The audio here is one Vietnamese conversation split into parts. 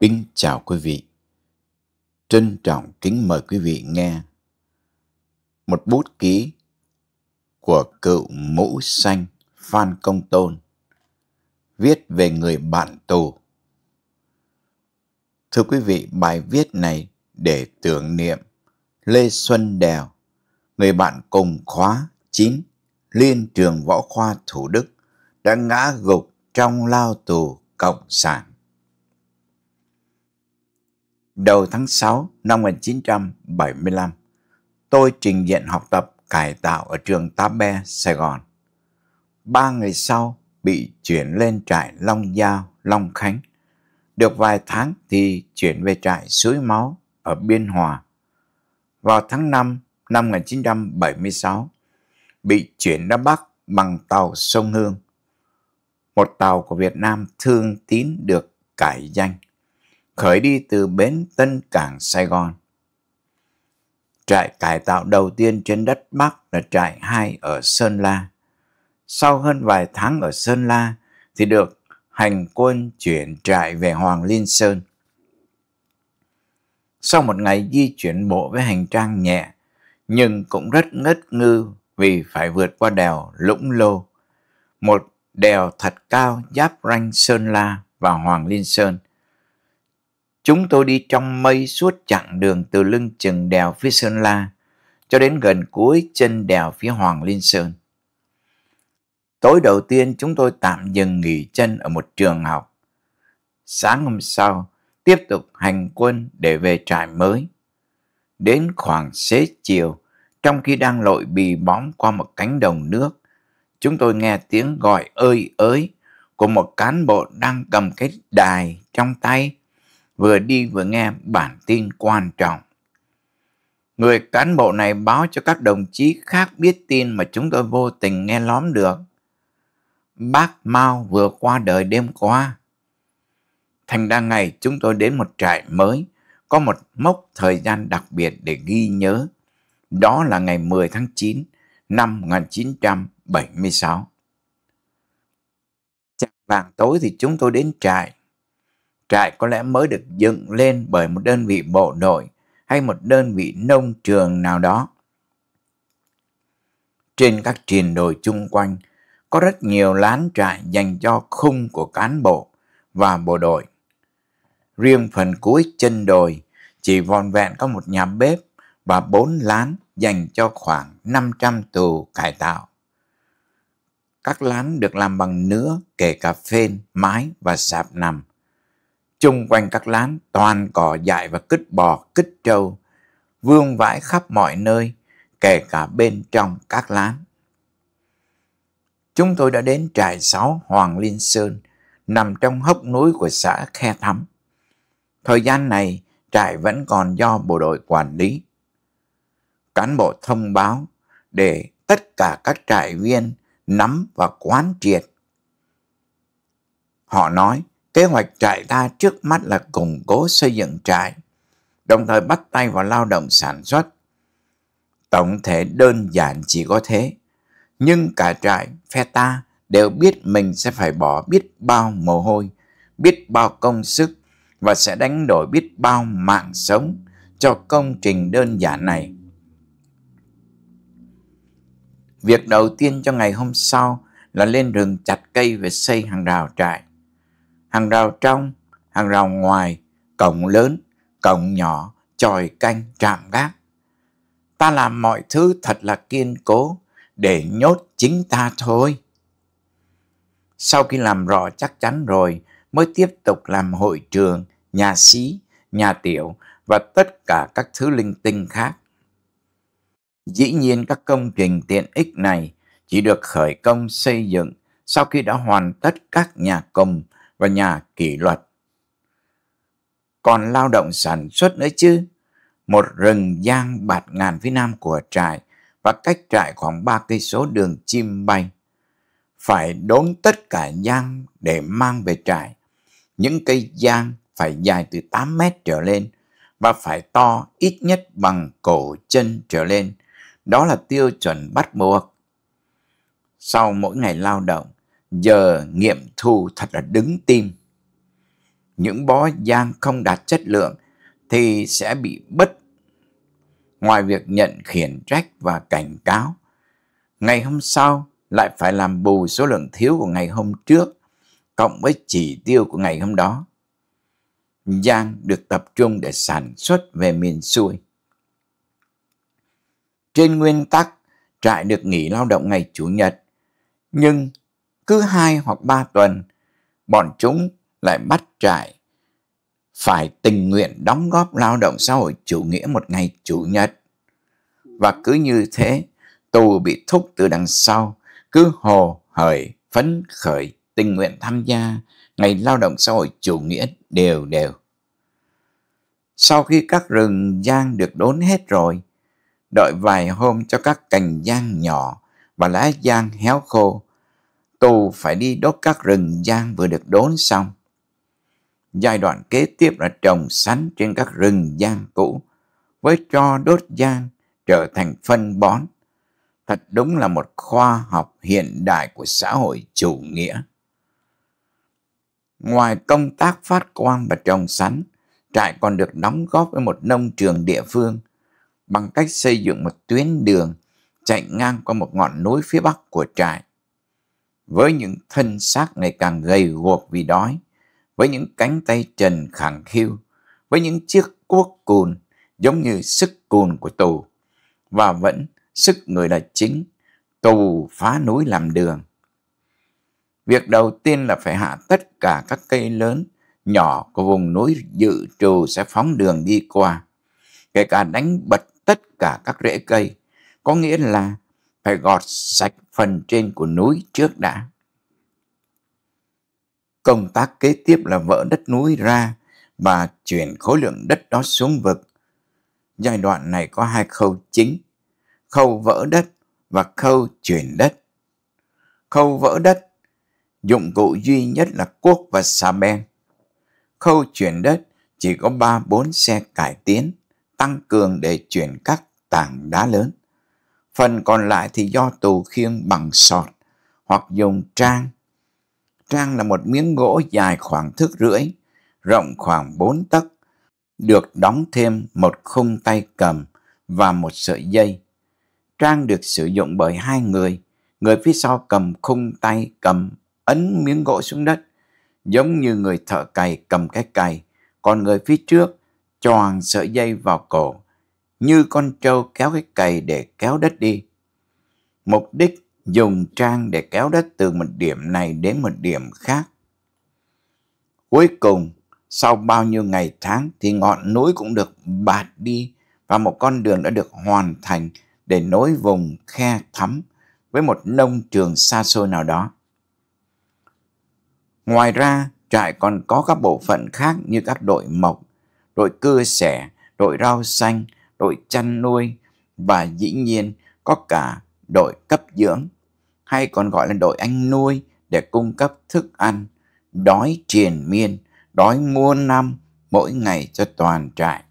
Kính chào quý vị. Trân trọng kính mời quý vị nghe một bút ký của cựu mũ xanh Phan Công Tôn viết về người bạn tù. Thưa quý vị, bài viết này để tưởng niệm Lê Xuân Đèo, người bạn cùng khóa 9 Liên trường Võ Khoa Thủ Đức đã ngã gục trong lao tù Cộng sản. Đầu tháng 6 năm 1975, tôi trình diện học tập cải tạo ở trường Tá Be, Sài Gòn. Ba ngày sau bị chuyển lên trại Long Giao, Long Khánh. Được vài tháng thì chuyển về trại Suối Máu ở Biên Hòa. Vào tháng 5 năm 1976, bị chuyển ra Bắc bằng tàu sông Hương. Một tàu của Việt Nam thương tín được cải danh – khởi đi từ bến Tân Cảng Sài Gòn. Trại cải tạo đầu tiên trên đất Bắc là trại 2 ở Sơn La. Sau hơn vài tháng ở Sơn La thì được hành quân chuyển trại về Hoàng Liên Sơn. Sau một ngày di chuyển bộ với hành trang nhẹ, nhưng cũng rất ngất ngư vì phải vượt qua đèo Lũng Lô, một đèo thật cao giáp ranh Sơn La và Hoàng Liên Sơn – Chúng tôi đi trong mây suốt chặng đường từ lưng chừng đèo phía Sơn La cho đến gần cuối chân đèo phía Hoàng Liên Sơn. Tối đầu tiên chúng tôi tạm dừng nghỉ chân ở một trường học. Sáng hôm sau, tiếp tục hành quân để về trại mới. Đến khoảng xế chiều, trong khi đang lội bì bóng qua một cánh đồng nước, chúng tôi nghe tiếng gọi ơi ới của một cán bộ đang cầm cái đài trong tay vừa đi vừa nghe bản tin quan trọng. Người cán bộ này báo cho các đồng chí khác biết tin mà chúng tôi vô tình nghe lóm được. Bác Mao vừa qua đời đêm qua. Thành ra ngày chúng tôi đến một trại mới, có một mốc thời gian đặc biệt để ghi nhớ. Đó là ngày 10 tháng 9 năm 1976. Chạm vàng tối thì chúng tôi đến trại trại có lẽ mới được dựng lên bởi một đơn vị bộ đội hay một đơn vị nông trường nào đó. Trên các triền đồi chung quanh, có rất nhiều lán trại dành cho khung của cán bộ và bộ đội. Riêng phần cuối chân đồi chỉ vòn vẹn có một nhà bếp và bốn lán dành cho khoảng 500 tù cải tạo. Các lán được làm bằng nứa, kể cả phên, mái và sạp nằm chung quanh các lán toàn cỏ dại và kích bò, kích trâu, vương vãi khắp mọi nơi, kể cả bên trong các lán. Chúng tôi đã đến trại sáu Hoàng Liên Sơn, nằm trong hốc núi của xã Khe Thắm. Thời gian này, trại vẫn còn do bộ đội quản lý. Cán bộ thông báo để tất cả các trại viên nắm và quán triệt. Họ nói, Kế hoạch trại ta trước mắt là củng cố xây dựng trại, đồng thời bắt tay vào lao động sản xuất. Tổng thể đơn giản chỉ có thế, nhưng cả trại, phe ta đều biết mình sẽ phải bỏ biết bao mồ hôi, biết bao công sức và sẽ đánh đổi biết bao mạng sống cho công trình đơn giản này. Việc đầu tiên cho ngày hôm sau là lên rừng chặt cây về xây hàng rào trại hàng rào trong, hàng rào ngoài, cổng lớn, cổng nhỏ, tròi canh, trạm gác. Ta làm mọi thứ thật là kiên cố để nhốt chính ta thôi. Sau khi làm rõ chắc chắn rồi mới tiếp tục làm hội trường, nhà sĩ, nhà tiểu và tất cả các thứ linh tinh khác. Dĩ nhiên các công trình tiện ích này chỉ được khởi công xây dựng sau khi đã hoàn tất các nhà công và nhà kỷ luật. Còn lao động sản xuất nữa chứ, một rừng giang bạt ngàn phía nam của trại và cách trại khoảng ba cây số đường chim bay. Phải đốn tất cả giang để mang về trại. Những cây giang phải dài từ 8 mét trở lên và phải to ít nhất bằng cổ chân trở lên. Đó là tiêu chuẩn bắt buộc. Sau mỗi ngày lao động, giờ nghiệm thu thật là đứng tim. Những bó giang không đạt chất lượng thì sẽ bị bất. Ngoài việc nhận khiển trách và cảnh cáo, ngày hôm sau lại phải làm bù số lượng thiếu của ngày hôm trước cộng với chỉ tiêu của ngày hôm đó. Giang được tập trung để sản xuất về miền xuôi. Trên nguyên tắc, trại được nghỉ lao động ngày Chủ nhật, nhưng cứ hai hoặc ba tuần, bọn chúng lại bắt trại phải tình nguyện đóng góp lao động xã hội chủ nghĩa một ngày chủ nhật. Và cứ như thế, tù bị thúc từ đằng sau, cứ hồ hởi, phấn khởi, tình nguyện tham gia ngày lao động xã hội chủ nghĩa đều đều. Sau khi các rừng giang được đốn hết rồi, đợi vài hôm cho các cành giang nhỏ và lá giang héo khô, tù phải đi đốt các rừng giang vừa được đốn xong. Giai đoạn kế tiếp là trồng sắn trên các rừng giang cũ với cho đốt giang trở thành phân bón. Thật đúng là một khoa học hiện đại của xã hội chủ nghĩa. Ngoài công tác phát quang và trồng sắn, trại còn được đóng góp với một nông trường địa phương bằng cách xây dựng một tuyến đường chạy ngang qua một ngọn núi phía bắc của trại với những thân xác ngày càng gầy guộc vì đói, với những cánh tay trần khẳng khiu, với những chiếc cuốc cùn giống như sức cùn của tù, và vẫn sức người là chính, tù phá núi làm đường. Việc đầu tiên là phải hạ tất cả các cây lớn, nhỏ của vùng núi dự trù sẽ phóng đường đi qua, kể cả đánh bật tất cả các rễ cây, có nghĩa là phải gọt sạch phần trên của núi trước đã. Công tác kế tiếp là vỡ đất núi ra và chuyển khối lượng đất đó xuống vực. Giai đoạn này có hai khâu chính, khâu vỡ đất và khâu chuyển đất. Khâu vỡ đất, dụng cụ duy nhất là cuốc và xà beng. Khâu chuyển đất chỉ có 3-4 xe cải tiến, tăng cường để chuyển các tảng đá lớn phần còn lại thì do tù khiêng bằng sọt hoặc dùng trang. Trang là một miếng gỗ dài khoảng thước rưỡi, rộng khoảng 4 tấc, được đóng thêm một khung tay cầm và một sợi dây. Trang được sử dụng bởi hai người, người phía sau cầm khung tay cầm ấn miếng gỗ xuống đất, giống như người thợ cày cầm cái cày, còn người phía trước choàng sợi dây vào cổ như con trâu kéo cái cày để kéo đất đi. Mục đích dùng trang để kéo đất từ một điểm này đến một điểm khác. Cuối cùng, sau bao nhiêu ngày tháng thì ngọn núi cũng được bạt đi và một con đường đã được hoàn thành để nối vùng khe thắm với một nông trường xa xôi nào đó. Ngoài ra, trại còn có các bộ phận khác như các đội mộc, đội cưa sẻ, đội rau xanh, đội chăn nuôi và dĩ nhiên có cả đội cấp dưỡng hay còn gọi là đội anh nuôi để cung cấp thức ăn đói triền miên đói muôn năm mỗi ngày cho toàn trại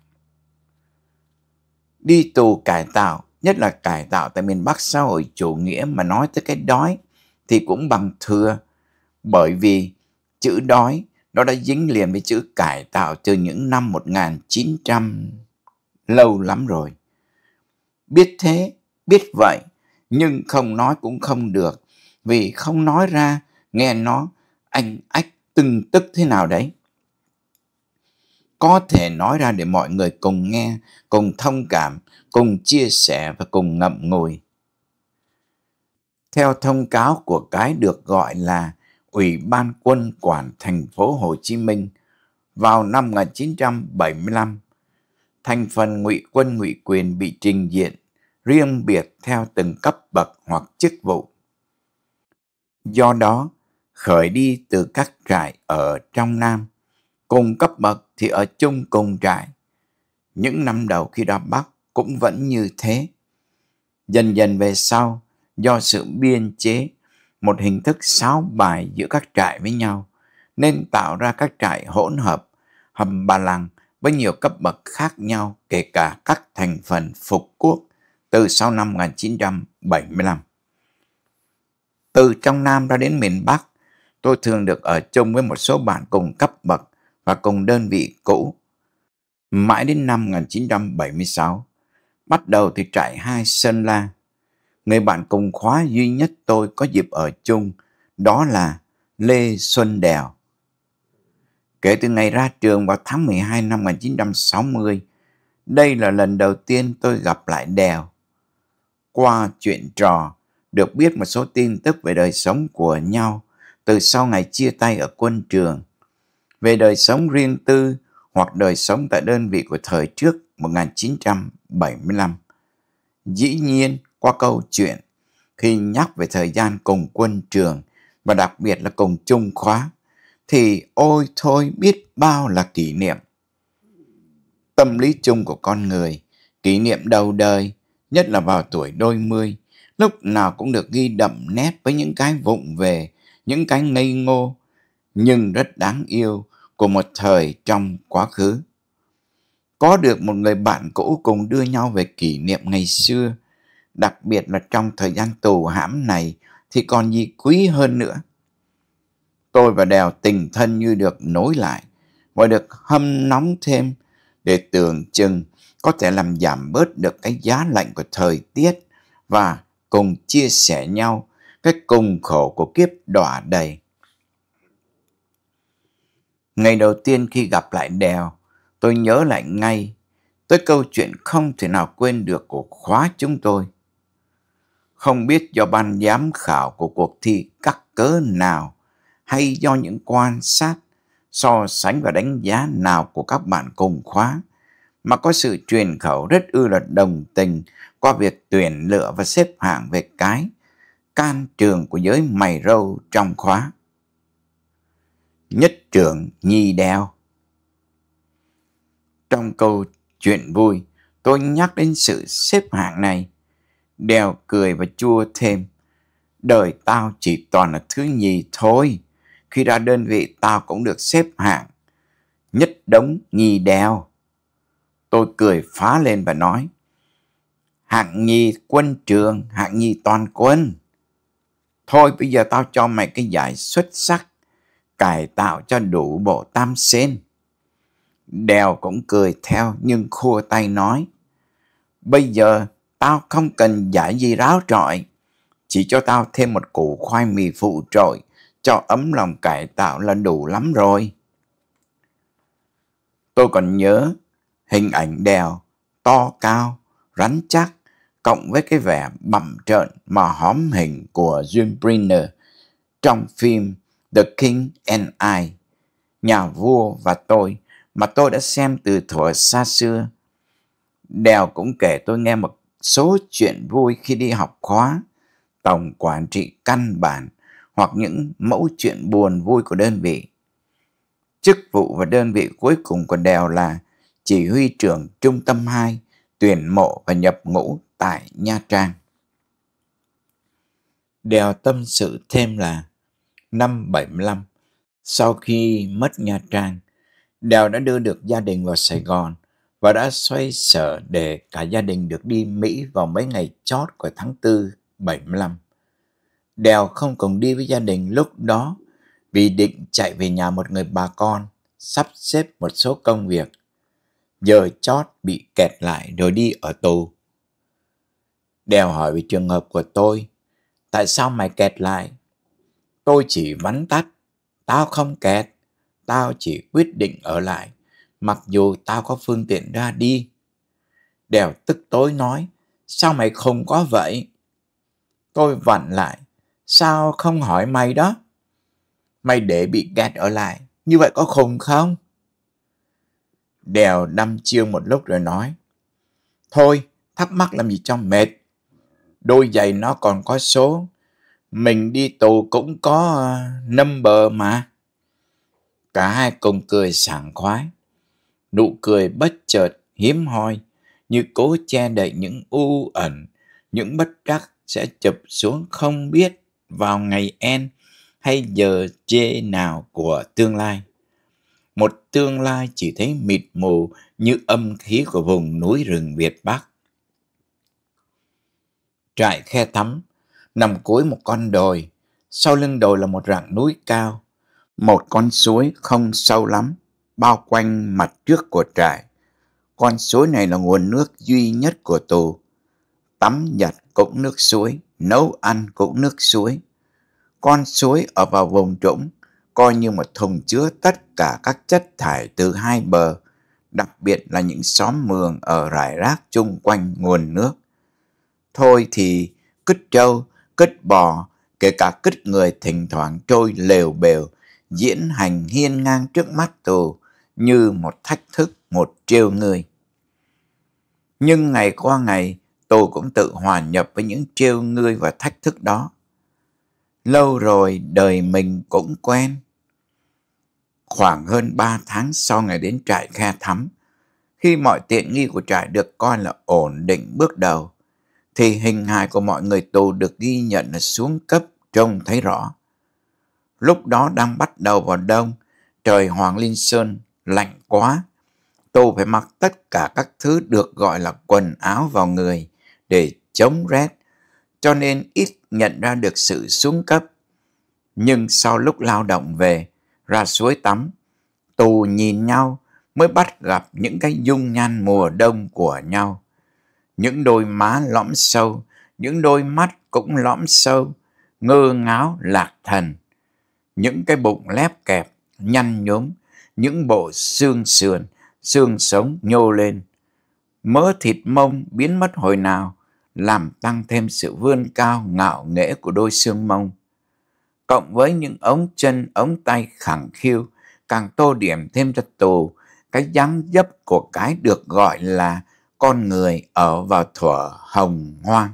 đi tù cải tạo nhất là cải tạo tại miền Bắc xã hội chủ nghĩa mà nói tới cái đói thì cũng bằng thừa bởi vì chữ đói nó đã dính liền với chữ cải tạo từ những năm 1900 lâu lắm rồi. Biết thế, biết vậy, nhưng không nói cũng không được, vì không nói ra, nghe nó, anh ách từng tức thế nào đấy. Có thể nói ra để mọi người cùng nghe, cùng thông cảm, cùng chia sẻ và cùng ngậm ngùi. Theo thông cáo của cái được gọi là Ủy ban quân quản thành phố Hồ Chí Minh vào năm 1975, thành phần ngụy quân ngụy quyền bị trình diện riêng biệt theo từng cấp bậc hoặc chức vụ. Do đó, khởi đi từ các trại ở trong Nam, cùng cấp bậc thì ở chung cùng trại. Những năm đầu khi đó Bắc cũng vẫn như thế. Dần dần về sau, do sự biên chế, một hình thức sáo bài giữa các trại với nhau, nên tạo ra các trại hỗn hợp, hầm bà làng với nhiều cấp bậc khác nhau kể cả các thành phần phục quốc từ sau năm 1975. Từ trong Nam ra đến miền Bắc, tôi thường được ở chung với một số bạn cùng cấp bậc và cùng đơn vị cũ. Mãi đến năm 1976, bắt đầu từ trại 2 Sơn La, người bạn cùng khóa duy nhất tôi có dịp ở chung đó là Lê Xuân Đèo Kể từ ngày ra trường vào tháng 12 năm 1960, đây là lần đầu tiên tôi gặp lại Đèo. Qua chuyện trò, được biết một số tin tức về đời sống của nhau từ sau ngày chia tay ở quân trường. Về đời sống riêng tư hoặc đời sống tại đơn vị của thời trước 1975. Dĩ nhiên, qua câu chuyện, khi nhắc về thời gian cùng quân trường và đặc biệt là cùng chung khóa, thì ôi thôi biết bao là kỷ niệm. Tâm lý chung của con người, kỷ niệm đầu đời, nhất là vào tuổi đôi mươi, lúc nào cũng được ghi đậm nét với những cái vụng về, những cái ngây ngô, nhưng rất đáng yêu của một thời trong quá khứ. Có được một người bạn cũ cùng đưa nhau về kỷ niệm ngày xưa, đặc biệt là trong thời gian tù hãm này thì còn gì quý hơn nữa tôi và đèo tình thân như được nối lại và được hâm nóng thêm để tưởng chừng có thể làm giảm bớt được cái giá lạnh của thời tiết và cùng chia sẻ nhau cái cùng khổ của kiếp đọa đầy. Ngày đầu tiên khi gặp lại đèo, tôi nhớ lại ngay tới câu chuyện không thể nào quên được của khóa chúng tôi. Không biết do ban giám khảo của cuộc thi cắt cớ nào hay do những quan sát, so sánh và đánh giá nào của các bạn cùng khóa, mà có sự truyền khẩu rất ư là đồng tình qua việc tuyển lựa và xếp hạng về cái can trường của giới mày râu trong khóa. Nhất trưởng nhi đeo Trong câu chuyện vui, tôi nhắc đến sự xếp hạng này. Đeo cười và chua thêm. Đời tao chỉ toàn là thứ nhì thôi khi ra đơn vị tao cũng được xếp hạng. Nhất đống nhì đèo. Tôi cười phá lên và nói, hạng nhì quân trường, hạng nhì toàn quân. Thôi bây giờ tao cho mày cái giải xuất sắc, cải tạo cho đủ bộ tam sen. Đèo cũng cười theo nhưng khua tay nói, bây giờ tao không cần giải gì ráo trọi, chỉ cho tao thêm một củ khoai mì phụ trội cho ấm lòng cải tạo là đủ lắm rồi. Tôi còn nhớ hình ảnh đèo to cao, rắn chắc, cộng với cái vẻ bậm trợn mà hóm hình của Jim Brenner trong phim The King and I, Nhà vua và tôi, mà tôi đã xem từ thuở xa xưa. Đèo cũng kể tôi nghe một số chuyện vui khi đi học khóa, tổng quản trị căn bản hoặc những mẫu chuyện buồn vui của đơn vị. Chức vụ và đơn vị cuối cùng của Đèo là chỉ huy trưởng trung tâm 2, tuyển mộ và nhập ngũ tại Nha Trang. Đèo tâm sự thêm là năm 75, sau khi mất Nha Trang, Đèo đã đưa được gia đình vào Sài Gòn và đã xoay sở để cả gia đình được đi Mỹ vào mấy ngày chót của tháng 4 75. Đèo không cùng đi với gia đình lúc đó vì định chạy về nhà một người bà con, sắp xếp một số công việc. Giờ chót bị kẹt lại rồi đi ở tù. Đèo hỏi về trường hợp của tôi, tại sao mày kẹt lại? Tôi chỉ vắn tắt, tao không kẹt, tao chỉ quyết định ở lại, mặc dù tao có phương tiện ra đi. Đèo tức tối nói, sao mày không có vậy? Tôi vặn lại, Sao không hỏi mày đó? Mày để bị gạt ở lại, như vậy có khùng không? Đèo đâm chiêng một lúc rồi nói. Thôi, thắc mắc làm gì cho mệt. Đôi giày nó còn có số. Mình đi tù cũng có à, number mà. Cả hai cùng cười sảng khoái. Nụ cười bất chợt, hiếm hoi, như cố che đậy những u ẩn, những bất trắc sẽ chụp xuống không biết vào ngày N hay giờ J nào của tương lai. Một tương lai chỉ thấy mịt mù như âm khí của vùng núi rừng Việt Bắc. Trại khe tắm nằm cuối một con đồi, sau lưng đồi là một rặng núi cao, một con suối không sâu lắm bao quanh mặt trước của trại. Con suối này là nguồn nước duy nhất của tù. Tắm nhật cũng nước suối nấu ăn cũng nước suối. Con suối ở vào vùng trũng, coi như một thùng chứa tất cả các chất thải từ hai bờ, đặc biệt là những xóm mường ở rải rác chung quanh nguồn nước. Thôi thì kích trâu, kích bò, kể cả kích người thỉnh thoảng trôi lều bều, diễn hành hiên ngang trước mắt tù như một thách thức, một triệu người. Nhưng ngày qua ngày, tôi cũng tự hòa nhập với những trêu ngươi và thách thức đó. Lâu rồi đời mình cũng quen. Khoảng hơn ba tháng sau ngày đến trại khe thắm, khi mọi tiện nghi của trại được coi là ổn định bước đầu, thì hình hài của mọi người tù được ghi nhận là xuống cấp trông thấy rõ. Lúc đó đang bắt đầu vào đông, trời Hoàng liên Sơn lạnh quá. tù phải mặc tất cả các thứ được gọi là quần áo vào người để chống rét, cho nên ít nhận ra được sự xuống cấp. Nhưng sau lúc lao động về, ra suối tắm, tù nhìn nhau mới bắt gặp những cái dung nhan mùa đông của nhau. Những đôi má lõm sâu, những đôi mắt cũng lõm sâu, ngơ ngáo lạc thần. Những cái bụng lép kẹp, nhăn nhúm, những bộ xương sườn, xương sống nhô lên. Mỡ thịt mông biến mất hồi nào, làm tăng thêm sự vươn cao ngạo nghễ của đôi xương mông. Cộng với những ống chân, ống tay khẳng khiu, càng tô điểm thêm cho tù cái dáng dấp của cái được gọi là con người ở vào thuở hồng hoang.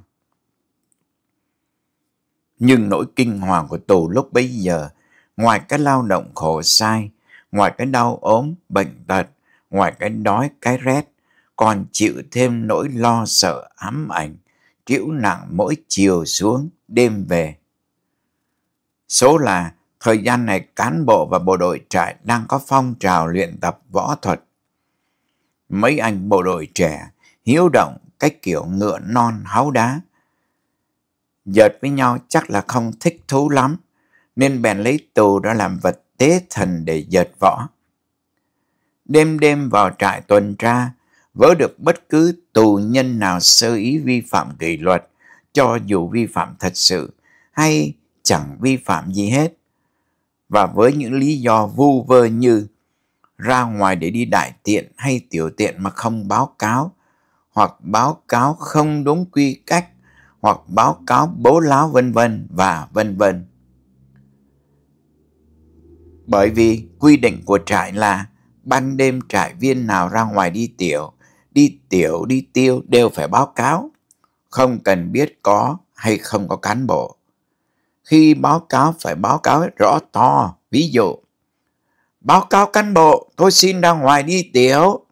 Nhưng nỗi kinh hoàng của tù lúc bấy giờ, ngoài cái lao động khổ sai, ngoài cái đau ốm, bệnh tật, ngoài cái đói, cái rét, còn chịu thêm nỗi lo sợ ám ảnh trĩu nặng mỗi chiều xuống đêm về. Số là thời gian này cán bộ và bộ đội trại đang có phong trào luyện tập võ thuật. Mấy anh bộ đội trẻ hiếu động cách kiểu ngựa non háu đá. Giật với nhau chắc là không thích thú lắm, nên bèn lấy tù đó làm vật tế thần để giật võ. Đêm đêm vào trại tuần tra, với được bất cứ tù nhân nào sơ ý vi phạm kỷ luật, cho dù vi phạm thật sự hay chẳng vi phạm gì hết. Và với những lý do vu vơ như ra ngoài để đi đại tiện hay tiểu tiện mà không báo cáo, hoặc báo cáo không đúng quy cách, hoặc báo cáo bố láo vân vân và vân vân. Bởi vì quy định của trại là ban đêm trại viên nào ra ngoài đi tiểu đi tiểu đi tiêu đều phải báo cáo, không cần biết có hay không có cán bộ. Khi báo cáo phải báo cáo rõ to, ví dụ, báo cáo cán bộ, tôi xin ra ngoài đi tiểu.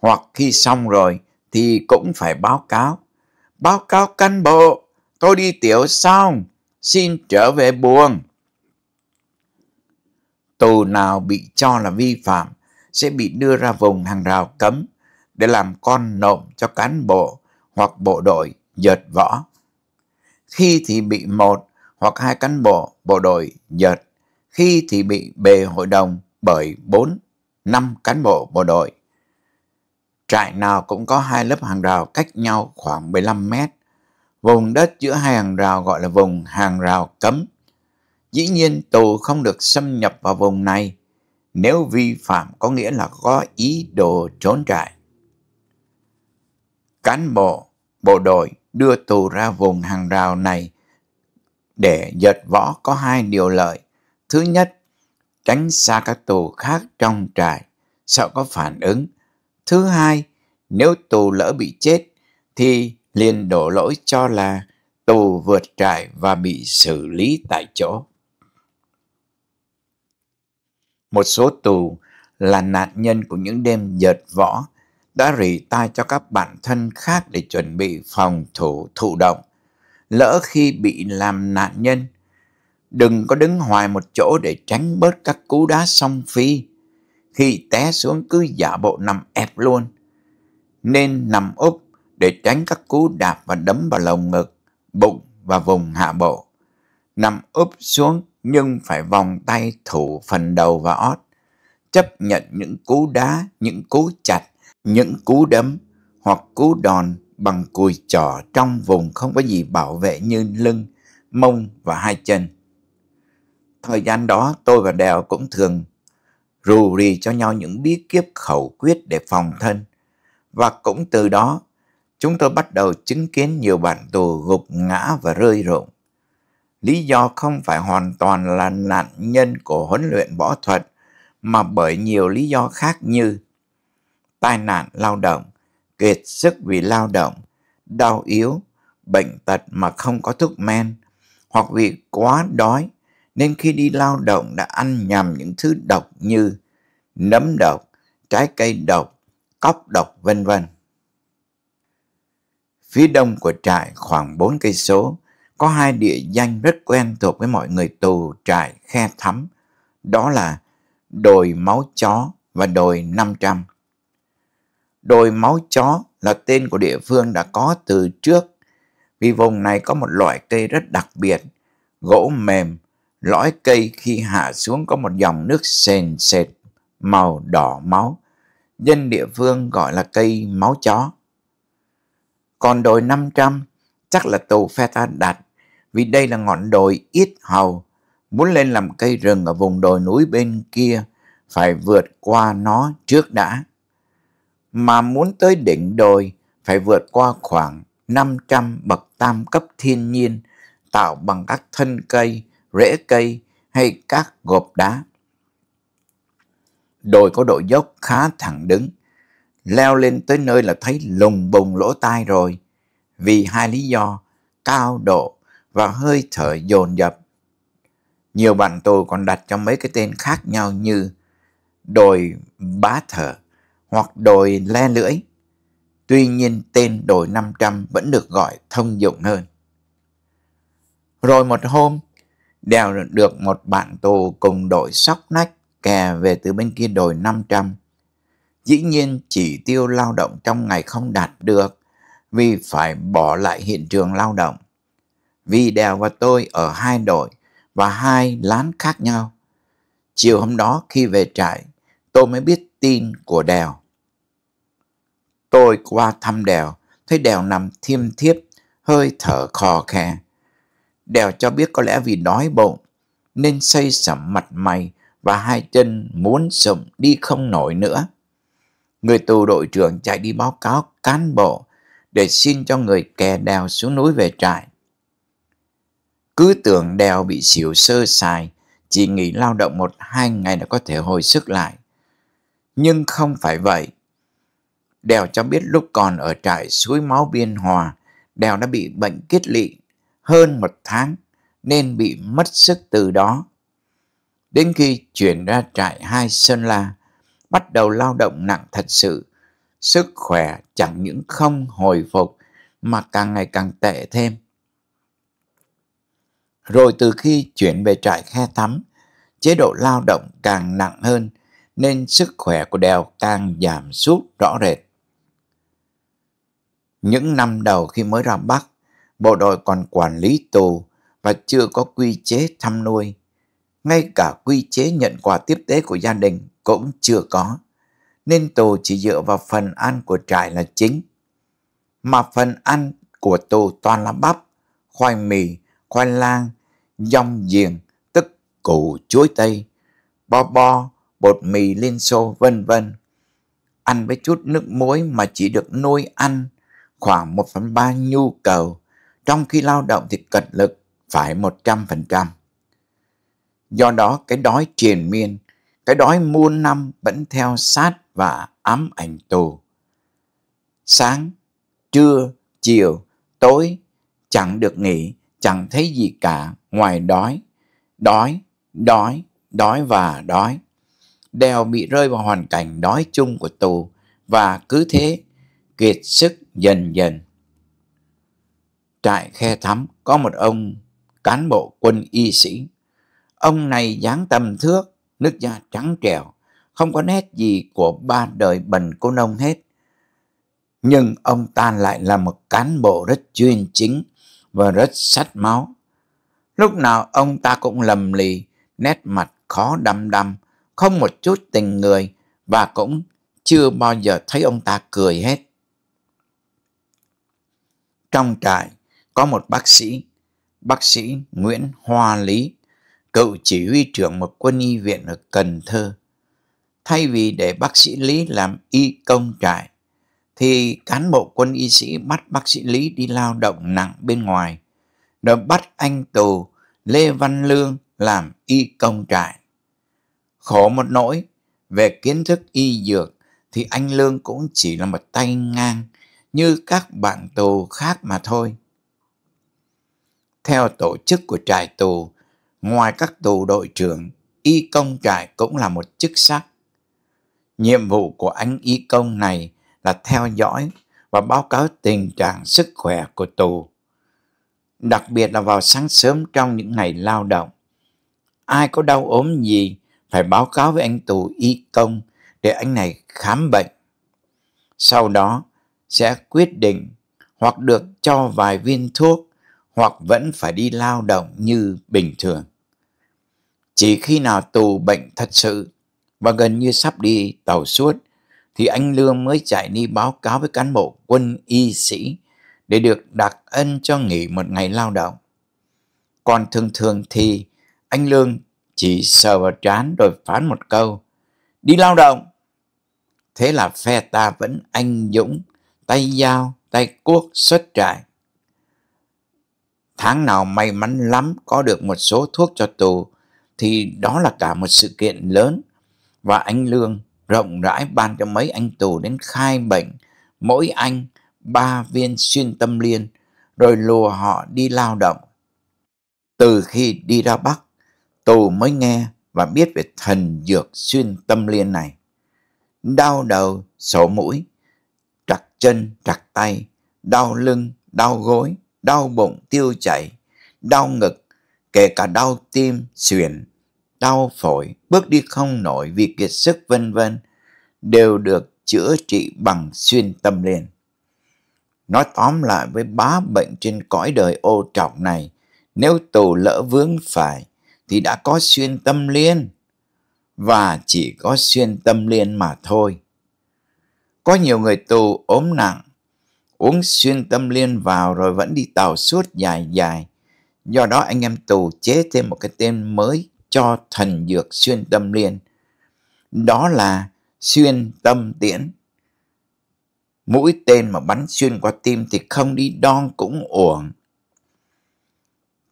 Hoặc khi xong rồi thì cũng phải báo cáo, báo cáo cán bộ, tôi đi tiểu xong, xin trở về buồng. Tù nào bị cho là vi phạm sẽ bị đưa ra vùng hàng rào cấm để làm con nộm cho cán bộ hoặc bộ đội dợt võ. Khi thì bị một hoặc hai cán bộ bộ đội dợt, khi thì bị bề hội đồng bởi bốn năm cán bộ bộ đội. Trại nào cũng có hai lớp hàng rào cách nhau khoảng 15 mét. Vùng đất giữa hai hàng rào gọi là vùng hàng rào cấm. Dĩ nhiên tù không được xâm nhập vào vùng này. Nếu vi phạm có nghĩa là có ý đồ trốn trại cán bộ, bộ đội đưa tù ra vùng hàng rào này để giật võ có hai điều lợi. Thứ nhất, tránh xa các tù khác trong trại, sợ có phản ứng. Thứ hai, nếu tù lỡ bị chết thì liền đổ lỗi cho là tù vượt trại và bị xử lý tại chỗ. Một số tù là nạn nhân của những đêm giật võ đã rỉ tai cho các bạn thân khác để chuẩn bị phòng thủ thụ động. Lỡ khi bị làm nạn nhân, đừng có đứng hoài một chỗ để tránh bớt các cú đá song phi. Khi té xuống cứ giả bộ nằm ép luôn. Nên nằm úp để tránh các cú đạp và đấm vào lồng ngực, bụng và vùng hạ bộ. Nằm úp xuống nhưng phải vòng tay thủ phần đầu và ót chấp nhận những cú đá, những cú chặt những cú đấm hoặc cú đòn bằng cùi trỏ trong vùng không có gì bảo vệ như lưng, mông và hai chân. Thời gian đó tôi và Đèo cũng thường rù rì cho nhau những bí kiếp khẩu quyết để phòng thân. Và cũng từ đó, chúng tôi bắt đầu chứng kiến nhiều bạn tù gục ngã và rơi rụng. Lý do không phải hoàn toàn là nạn nhân của huấn luyện võ thuật, mà bởi nhiều lý do khác như tai nạn lao động, kiệt sức vì lao động, đau yếu, bệnh tật mà không có thuốc men, hoặc vì quá đói nên khi đi lao động đã ăn nhầm những thứ độc như nấm độc, trái cây độc, cóc độc vân vân. Phía đông của trại khoảng 4 cây số có hai địa danh rất quen thuộc với mọi người tù trại khe thắm, đó là đồi máu chó và đồi 500. Đồi máu chó là tên của địa phương đã có từ trước, vì vùng này có một loại cây rất đặc biệt, gỗ mềm, lõi cây khi hạ xuống có một dòng nước sền sệt màu đỏ máu, dân địa phương gọi là cây máu chó. Còn đồi 500 chắc là tù phe ta đặt, vì đây là ngọn đồi ít hầu, muốn lên làm cây rừng ở vùng đồi núi bên kia, phải vượt qua nó trước đã mà muốn tới đỉnh đồi phải vượt qua khoảng 500 bậc tam cấp thiên nhiên tạo bằng các thân cây, rễ cây hay các gộp đá. Đồi có độ dốc khá thẳng đứng, leo lên tới nơi là thấy lùng bùng lỗ tai rồi, vì hai lý do cao độ và hơi thở dồn dập. Nhiều bạn tôi còn đặt cho mấy cái tên khác nhau như đồi bá thở, hoặc đồi le lưỡi. Tuy nhiên tên đồi 500 vẫn được gọi thông dụng hơn. Rồi một hôm, Đèo được một bạn tù cùng đội sóc nách kè về từ bên kia đồi 500. Dĩ nhiên chỉ tiêu lao động trong ngày không đạt được vì phải bỏ lại hiện trường lao động. Vì Đèo và tôi ở hai đội và hai lán khác nhau. Chiều hôm đó khi về trại, tôi mới biết tin của Đèo. Tôi qua thăm đèo, thấy đèo nằm thiêm thiếp, hơi thở khò khè. Đèo cho biết có lẽ vì đói bụng, nên xây sẩm mặt mày và hai chân muốn sụm đi không nổi nữa. Người tù đội trưởng chạy đi báo cáo cán bộ để xin cho người kè đèo xuống núi về trại. Cứ tưởng đèo bị xỉu sơ sài, chỉ nghỉ lao động một hai ngày là có thể hồi sức lại. Nhưng không phải vậy, Đèo cho biết lúc còn ở trại suối máu biên hòa, Đèo đã bị bệnh kiết lỵ hơn một tháng nên bị mất sức từ đó. Đến khi chuyển ra trại hai Sơn La, bắt đầu lao động nặng thật sự, sức khỏe chẳng những không hồi phục mà càng ngày càng tệ thêm. Rồi từ khi chuyển về trại khe tắm, chế độ lao động càng nặng hơn nên sức khỏe của Đèo càng giảm sút rõ rệt. Những năm đầu khi mới ra Bắc, bộ đội còn quản lý tù và chưa có quy chế thăm nuôi. Ngay cả quy chế nhận quà tiếp tế của gia đình cũng chưa có, nên tù chỉ dựa vào phần ăn của trại là chính. Mà phần ăn của tù toàn là bắp, khoai mì, khoai lang, dong giềng, tức củ chuối tây, bo bo, bột mì liên xô vân vân. Ăn với chút nước muối mà chỉ được nuôi ăn khoảng 1 phần 3 nhu cầu, trong khi lao động thì cật lực phải 100%. Do đó cái đói triền miên, cái đói muôn năm vẫn theo sát và ám ảnh tù. Sáng, trưa, chiều, tối, chẳng được nghỉ, chẳng thấy gì cả ngoài đói, đói, đói, đói và đói. Đều bị rơi vào hoàn cảnh đói chung của tù và cứ thế kiệt sức dần dần. Trại khe thắm có một ông cán bộ quân y sĩ. Ông này dáng tầm thước, nước da trắng trẻo, không có nét gì của ba đời bần cô nông hết. Nhưng ông ta lại là một cán bộ rất chuyên chính và rất sắt máu. Lúc nào ông ta cũng lầm lì, nét mặt khó đăm đăm, không một chút tình người và cũng chưa bao giờ thấy ông ta cười hết trong trại có một bác sĩ, bác sĩ Nguyễn Hoa Lý, cựu chỉ huy trưởng một quân y viện ở Cần Thơ. Thay vì để bác sĩ Lý làm y công trại, thì cán bộ quân y sĩ bắt bác sĩ Lý đi lao động nặng bên ngoài, rồi bắt anh tù Lê Văn Lương làm y công trại. Khổ một nỗi, về kiến thức y dược thì anh Lương cũng chỉ là một tay ngang, như các bạn tù khác mà thôi. Theo tổ chức của trại tù, ngoài các tù đội trưởng, y công trại cũng là một chức sắc. Nhiệm vụ của anh y công này là theo dõi và báo cáo tình trạng sức khỏe của tù. Đặc biệt là vào sáng sớm trong những ngày lao động. Ai có đau ốm gì phải báo cáo với anh tù y công để anh này khám bệnh. Sau đó, sẽ quyết định hoặc được cho vài viên thuốc hoặc vẫn phải đi lao động như bình thường. Chỉ khi nào tù bệnh thật sự và gần như sắp đi tàu suốt thì anh Lương mới chạy đi báo cáo với cán bộ quân y sĩ để được đặc ân cho nghỉ một ngày lao động. Còn thường thường thì anh Lương chỉ sờ vào trán rồi phán một câu, đi lao động. Thế là phe ta vẫn anh dũng tay dao, tay cuốc xuất trại. Tháng nào may mắn lắm có được một số thuốc cho tù thì đó là cả một sự kiện lớn và anh Lương rộng rãi ban cho mấy anh tù đến khai bệnh, mỗi anh ba viên xuyên tâm liên rồi lùa họ đi lao động. Từ khi đi ra Bắc, tù mới nghe và biết về thần dược xuyên tâm liên này. Đau đầu, sổ mũi, chân trặc tay, đau lưng, đau gối, đau bụng tiêu chảy, đau ngực, kể cả đau tim, xuyển, đau phổi, bước đi không nổi vì kiệt sức vân vân đều được chữa trị bằng xuyên tâm liên. Nói tóm lại với bá bệnh trên cõi đời ô trọng này, nếu tù lỡ vướng phải thì đã có xuyên tâm liên và chỉ có xuyên tâm liên mà thôi. Có nhiều người tù ốm nặng, uống xuyên tâm liên vào rồi vẫn đi tàu suốt dài dài. Do đó anh em tù chế thêm một cái tên mới cho thần dược xuyên tâm liên. Đó là xuyên tâm tiễn. Mũi tên mà bắn xuyên qua tim thì không đi đon cũng uổng.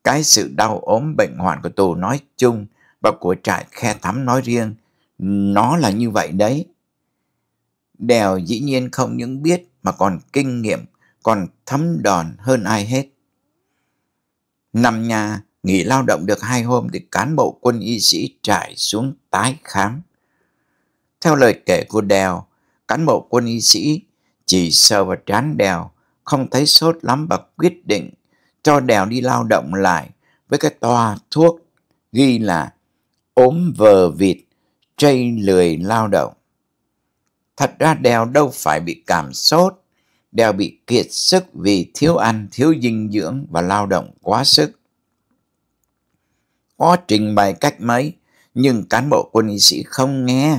Cái sự đau ốm bệnh hoạn của tù nói chung và của trại khe thắm nói riêng, nó là như vậy đấy. Đèo dĩ nhiên không những biết mà còn kinh nghiệm, còn thấm đòn hơn ai hết. Nằm nhà, nghỉ lao động được hai hôm thì cán bộ quân y sĩ trải xuống tái khám. Theo lời kể của Đèo, cán bộ quân y sĩ chỉ sờ vào trán Đèo, không thấy sốt lắm và quyết định cho Đèo đi lao động lại với cái toa thuốc ghi là ốm vờ vịt, chây lười lao động. Thật ra Đèo đâu phải bị cảm sốt, Đèo bị kiệt sức vì thiếu ăn, thiếu dinh dưỡng và lao động quá sức. Có trình bày cách mấy, nhưng cán bộ quân y sĩ không nghe,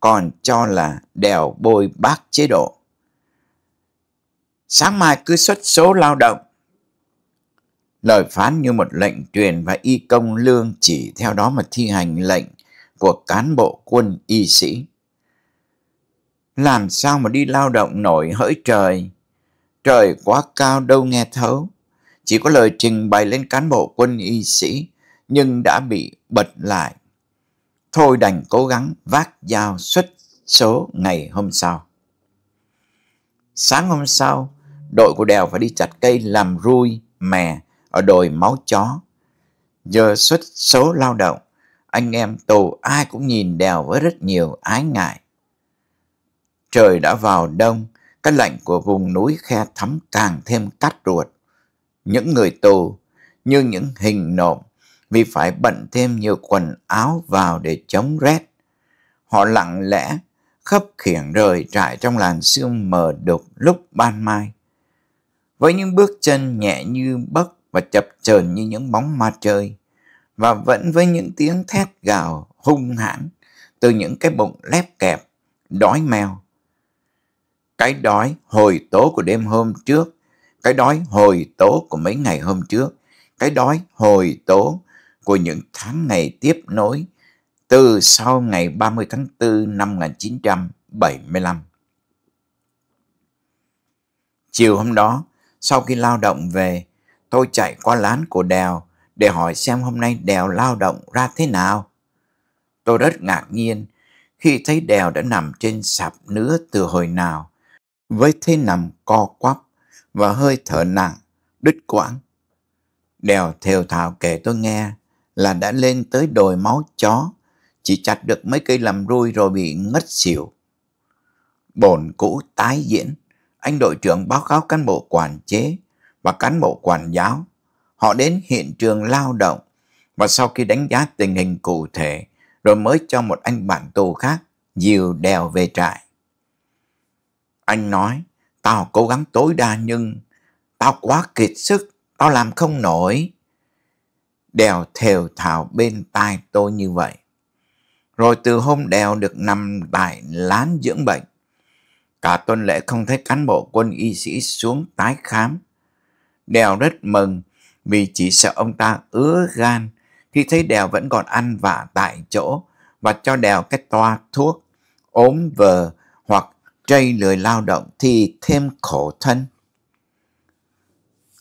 còn cho là Đèo bôi bác chế độ. Sáng mai cứ xuất số lao động, lời phán như một lệnh truyền và y công lương chỉ theo đó mà thi hành lệnh của cán bộ quân y sĩ làm sao mà đi lao động nổi hỡi trời. Trời quá cao đâu nghe thấu, chỉ có lời trình bày lên cán bộ quân y sĩ nhưng đã bị bật lại. Thôi đành cố gắng vác dao xuất số ngày hôm sau. Sáng hôm sau, đội của đèo phải đi chặt cây làm rui, mè ở đồi máu chó. Giờ xuất số lao động, anh em tù ai cũng nhìn đèo với rất nhiều ái ngại. Trời đã vào đông, cái lạnh của vùng núi khe thắm càng thêm cắt ruột. Những người tù như những hình nộm vì phải bận thêm nhiều quần áo vào để chống rét. Họ lặng lẽ khấp khiển rời trại trong làn sương mờ đục lúc ban mai. Với những bước chân nhẹ như bấc và chập chờn như những bóng ma chơi, và vẫn với những tiếng thét gào hung hãn từ những cái bụng lép kẹp, đói mèo cái đói hồi tố của đêm hôm trước, cái đói hồi tố của mấy ngày hôm trước, cái đói hồi tố của những tháng ngày tiếp nối từ sau ngày 30 tháng 4 năm 1975. Chiều hôm đó, sau khi lao động về, tôi chạy qua lán của Đèo để hỏi xem hôm nay Đèo lao động ra thế nào. Tôi rất ngạc nhiên khi thấy Đèo đã nằm trên sạp nứa từ hồi nào với thế nằm co quắp và hơi thở nặng, đứt quãng. Đèo thều thào kể tôi nghe là đã lên tới đồi máu chó, chỉ chặt được mấy cây làm rui rồi bị ngất xỉu. Bồn cũ tái diễn, anh đội trưởng báo cáo cán bộ quản chế và cán bộ quản giáo. Họ đến hiện trường lao động và sau khi đánh giá tình hình cụ thể rồi mới cho một anh bạn tù khác dìu đèo về trại. Anh nói, tao cố gắng tối đa nhưng tao quá kiệt sức, tao làm không nổi. Đèo thều thào bên tai tôi như vậy. Rồi từ hôm đèo được nằm tại lán dưỡng bệnh, cả tuần lễ không thấy cán bộ quân y sĩ xuống tái khám. Đèo rất mừng vì chỉ sợ ông ta ứa gan khi thấy đèo vẫn còn ăn vạ tại chỗ và cho đèo cái toa thuốc ốm vờ hoặc chay lười lao động thì thêm khổ thân.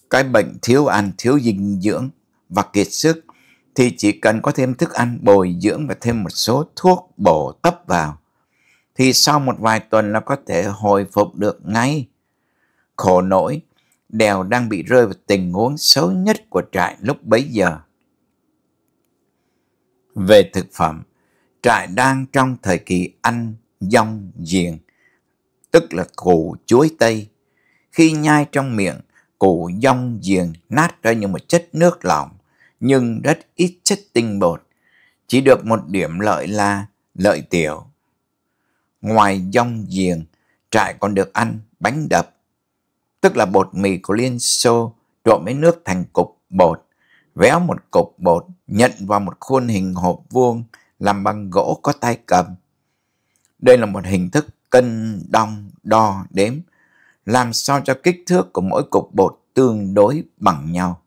Cái bệnh thiếu ăn, thiếu dinh dưỡng và kiệt sức thì chỉ cần có thêm thức ăn bồi dưỡng và thêm một số thuốc bổ tấp vào thì sau một vài tuần là có thể hồi phục được ngay. Khổ nỗi đều đang bị rơi vào tình huống xấu nhất của trại lúc bấy giờ. Về thực phẩm, trại đang trong thời kỳ ăn dông diện tức là củ chuối tây. Khi nhai trong miệng, củ dong giềng nát ra như một chất nước lỏng, nhưng rất ít chất tinh bột. Chỉ được một điểm lợi là lợi tiểu. Ngoài dong giềng, trại còn được ăn bánh đập, tức là bột mì của Liên Xô trộn với nước thành cục bột. Véo một cục bột nhận vào một khuôn hình hộp vuông làm bằng gỗ có tay cầm đây là một hình thức cân, đong, đo, đếm, làm sao cho kích thước của mỗi cục bột tương đối bằng nhau.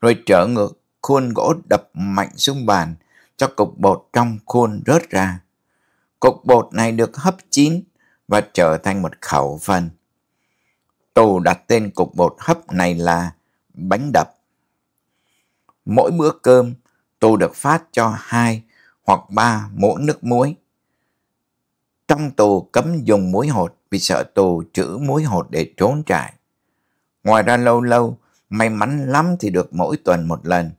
Rồi trở ngược khuôn gỗ đập mạnh xuống bàn cho cục bột trong khuôn rớt ra. Cục bột này được hấp chín và trở thành một khẩu phần. Tù đặt tên cục bột hấp này là bánh đập. Mỗi bữa cơm, Tù được phát cho hai hoặc ba muỗng nước muối trong tù cấm dùng muối hột vì sợ tù trữ muối hột để trốn trại. Ngoài ra lâu lâu, may mắn lắm thì được mỗi tuần một lần,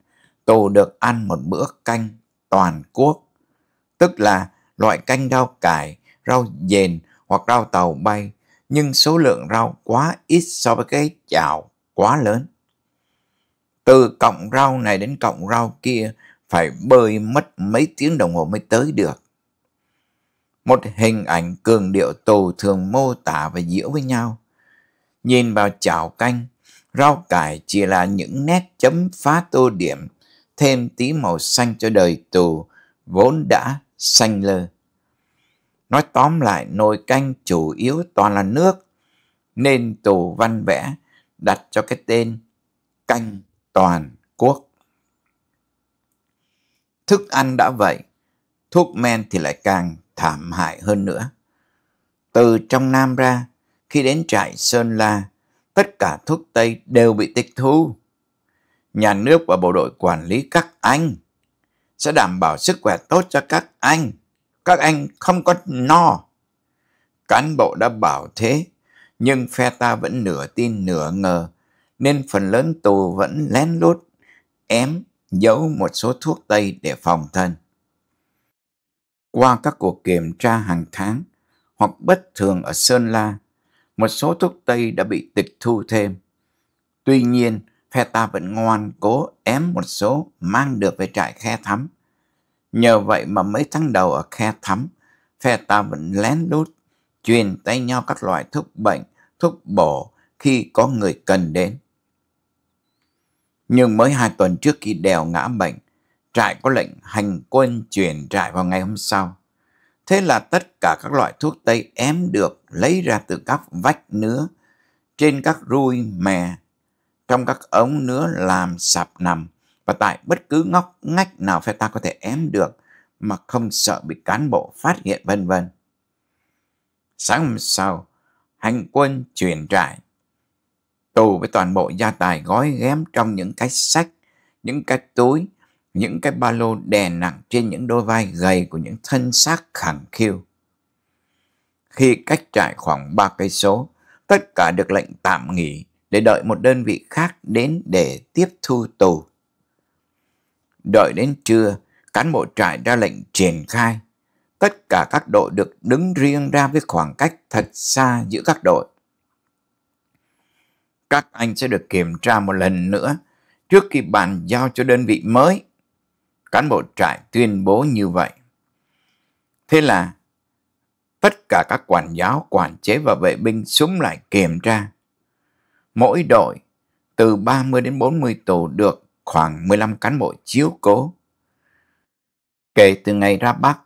tù được ăn một bữa canh toàn quốc. Tức là loại canh rau cải, rau dền hoặc rau tàu bay, nhưng số lượng rau quá ít so với cái chảo quá lớn. Từ cọng rau này đến cọng rau kia phải bơi mất mấy tiếng đồng hồ mới tới được một hình ảnh cường điệu tù thường mô tả và giữa với nhau. Nhìn vào chảo canh, rau cải chỉ là những nét chấm phá tô điểm, thêm tí màu xanh cho đời tù vốn đã xanh lơ. Nói tóm lại nồi canh chủ yếu toàn là nước, nên tù văn vẽ đặt cho cái tên canh toàn quốc. Thức ăn đã vậy, thuốc men thì lại càng thảm hại hơn nữa. Từ trong Nam ra, khi đến trại Sơn La, tất cả thuốc Tây đều bị tịch thu. Nhà nước và bộ đội quản lý các anh sẽ đảm bảo sức khỏe tốt cho các anh. Các anh không có no. Cán bộ đã bảo thế, nhưng phe ta vẫn nửa tin nửa ngờ, nên phần lớn tù vẫn lén lút, ém, giấu một số thuốc Tây để phòng thân. Qua các cuộc kiểm tra hàng tháng hoặc bất thường ở Sơn La, một số thuốc Tây đã bị tịch thu thêm. Tuy nhiên, phe ta vẫn ngoan cố ém một số mang được về trại khe thắm. Nhờ vậy mà mấy tháng đầu ở khe thắm, phe ta vẫn lén lút, truyền tay nhau các loại thuốc bệnh, thuốc bổ khi có người cần đến. Nhưng mới hai tuần trước khi đèo ngã bệnh, trại có lệnh hành quân chuyển trại vào ngày hôm sau. Thế là tất cả các loại thuốc tây ém được lấy ra từ các vách nứa, trên các rui mè, trong các ống nứa làm sạp nằm và tại bất cứ ngóc ngách nào phe ta có thể ém được mà không sợ bị cán bộ phát hiện vân vân. Sáng hôm sau, hành quân chuyển trại. Tù với toàn bộ gia tài gói ghém trong những cái sách, những cái túi, những cái ba lô đè nặng trên những đôi vai gầy của những thân xác khẳng khiu. Khi cách trại khoảng ba cây số, tất cả được lệnh tạm nghỉ để đợi một đơn vị khác đến để tiếp thu tù. Đợi đến trưa, cán bộ trại ra lệnh triển khai. Tất cả các đội được đứng riêng ra với khoảng cách thật xa giữa các đội. Các anh sẽ được kiểm tra một lần nữa trước khi bàn giao cho đơn vị mới Cán bộ trại tuyên bố như vậy. Thế là tất cả các quản giáo, quản chế và vệ binh súng lại kiểm tra. Mỗi đội từ 30 đến 40 tù được khoảng 15 cán bộ chiếu cố. Kể từ ngày ra Bắc,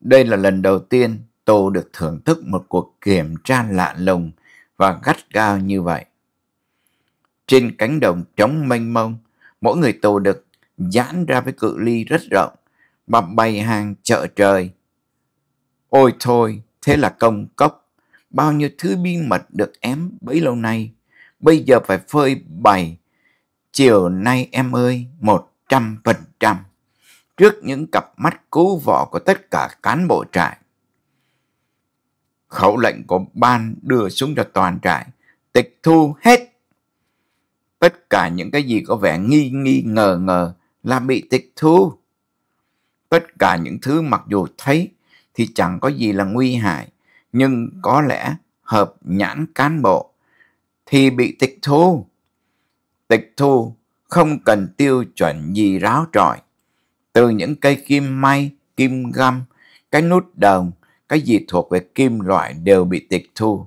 đây là lần đầu tiên tù được thưởng thức một cuộc kiểm tra lạ lùng và gắt gao như vậy. Trên cánh đồng trống mênh mông, mỗi người tù được giãn ra với cự ly rất rộng mà bày hàng chợ trời. Ôi thôi, thế là công cốc, bao nhiêu thứ bí mật được ém bấy lâu nay, bây giờ phải phơi bày. Chiều nay em ơi, một trăm phần trăm trước những cặp mắt cứu vỏ của tất cả cán bộ trại. Khẩu lệnh của ban đưa xuống cho toàn trại, tịch thu hết. Tất cả những cái gì có vẻ nghi nghi ngờ ngờ là bị tịch thu. Tất cả những thứ mặc dù thấy thì chẳng có gì là nguy hại, nhưng có lẽ hợp nhãn cán bộ thì bị tịch thu. Tịch thu không cần tiêu chuẩn gì ráo trọi. Từ những cây kim may, kim găm, cái nút đồng, cái gì thuộc về kim loại đều bị tịch thu.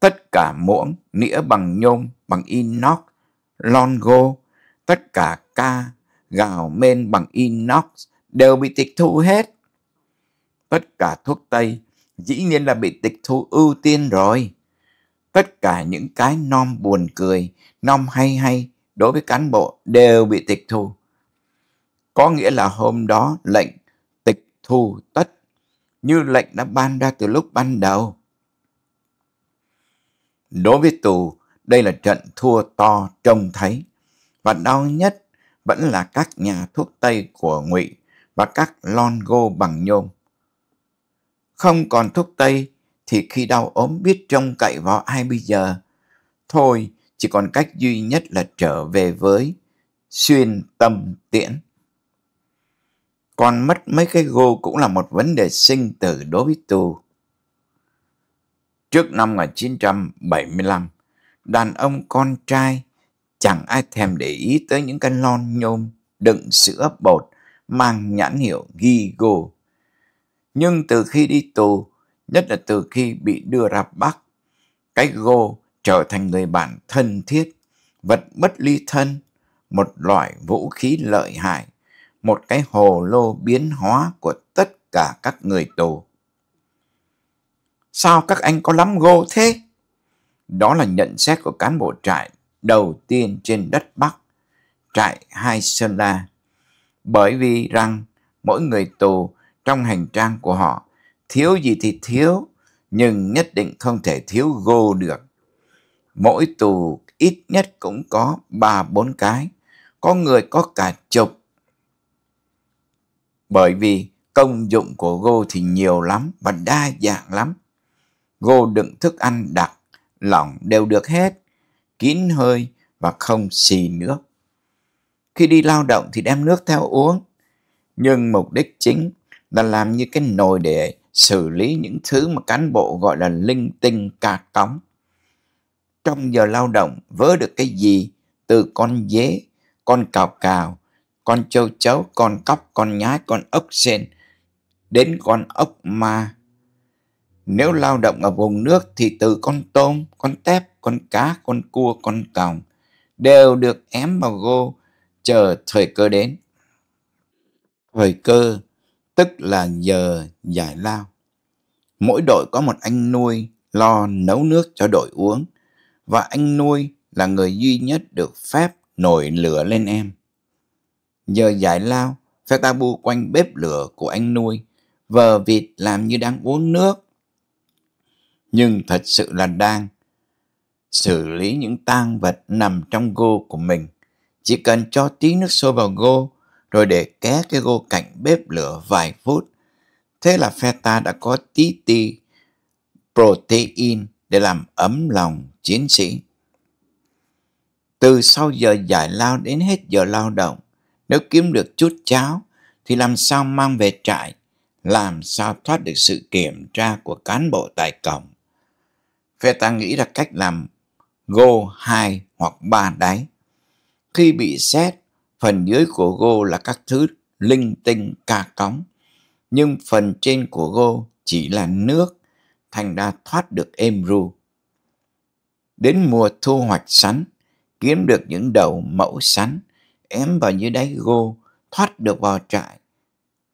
Tất cả muỗng, nĩa bằng nhôm, bằng inox, lon gô, tất cả ca, gạo men bằng inox đều bị tịch thu hết. Tất cả thuốc Tây dĩ nhiên là bị tịch thu ưu tiên rồi. Tất cả những cái non buồn cười, non hay hay đối với cán bộ đều bị tịch thu. Có nghĩa là hôm đó lệnh tịch thu tất như lệnh đã ban ra từ lúc ban đầu. Đối với tù, đây là trận thua to trông thấy và đau nhất vẫn là các nhà thuốc Tây của Ngụy và các lon gô bằng nhôm. Không còn thuốc Tây thì khi đau ốm biết trông cậy vào ai bây giờ. Thôi, chỉ còn cách duy nhất là trở về với xuyên tâm tiễn. Còn mất mấy cái gô cũng là một vấn đề sinh tử đối với tu. Trước năm 1975, đàn ông con trai Chẳng ai thèm để ý tới những can lon nhôm đựng sữa bột mang nhãn hiệu Gigo. Nhưng từ khi đi tù, nhất là từ khi bị đưa ra Bắc, cái Go trở thành người bạn thân thiết, vật bất ly thân, một loại vũ khí lợi hại, một cái hồ lô biến hóa của tất cả các người tù. Sao các anh có lắm Go thế? Đó là nhận xét của cán bộ trại đầu tiên trên đất Bắc, trại Hai Sơn La. Bởi vì rằng mỗi người tù trong hành trang của họ thiếu gì thì thiếu, nhưng nhất định không thể thiếu gô được. Mỗi tù ít nhất cũng có ba bốn cái, có người có cả chục. Bởi vì công dụng của gô thì nhiều lắm và đa dạng lắm. Gô đựng thức ăn đặc, lỏng đều được hết kín hơi và không xì nước. Khi đi lao động thì đem nước theo uống, nhưng mục đích chính là làm như cái nồi để xử lý những thứ mà cán bộ gọi là linh tinh cà cống. Trong giờ lao động vớ được cái gì từ con dế, con cào cào, con châu chấu, con cóc, con nhái, con ốc sen đến con ốc ma nếu lao động ở vùng nước thì từ con tôm, con tép, con cá, con cua, con còng đều được ém vào gô chờ thời cơ đến. Thời cơ tức là giờ giải lao. Mỗi đội có một anh nuôi lo nấu nước cho đội uống và anh nuôi là người duy nhất được phép nổi lửa lên em. Giờ giải lao, phép ta Phetabu quanh bếp lửa của anh nuôi, vờ vịt làm như đang uống nước, nhưng thật sự là đang xử lý những tang vật nằm trong gô của mình. Chỉ cần cho tí nước sôi vào gô, rồi để ké cái gô cạnh bếp lửa vài phút. Thế là phe ta đã có tí tí protein để làm ấm lòng chiến sĩ. Từ sau giờ giải lao đến hết giờ lao động, nếu kiếm được chút cháo thì làm sao mang về trại, làm sao thoát được sự kiểm tra của cán bộ tại cổng. Phe ta nghĩ ra cách làm gô 2 hoặc 3 đáy. Khi bị xét, phần dưới của gô là các thứ linh tinh ca cóng, nhưng phần trên của gô chỉ là nước, thành ra thoát được êm ru. Đến mùa thu hoạch sắn, kiếm được những đầu mẫu sắn, ém vào dưới đáy gô, thoát được vào trại.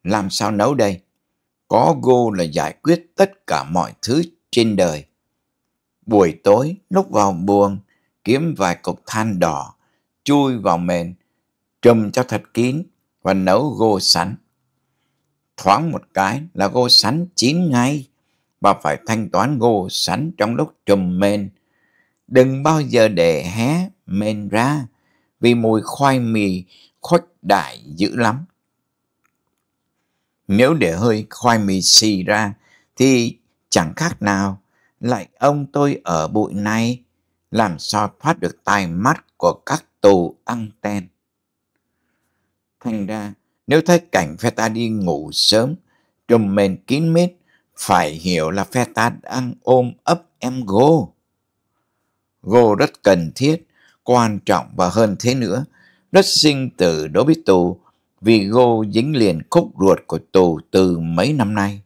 Làm sao nấu đây? Có gô là giải quyết tất cả mọi thứ trên đời. Buổi tối lúc vào buồng kiếm vài cục than đỏ, chui vào mền, trùm cho thật kín và nấu gô sắn. Thoáng một cái là gô sắn chín ngay và phải thanh toán gô sắn trong lúc trùm mền. Đừng bao giờ để hé mền ra vì mùi khoai mì khuếch đại dữ lắm. Nếu để hơi khoai mì xì ra thì chẳng khác nào lại ông tôi ở bụi này, làm sao thoát được tai mắt của các tù ăn ten. Thành ra, nếu thấy cảnh phe ta đi ngủ sớm, trùm mền kín mít, phải hiểu là phe ta đang ôm ấp em gô. Gô rất cần thiết, quan trọng và hơn thế nữa, rất sinh tử đối với tù vì gô dính liền khúc ruột của tù từ mấy năm nay.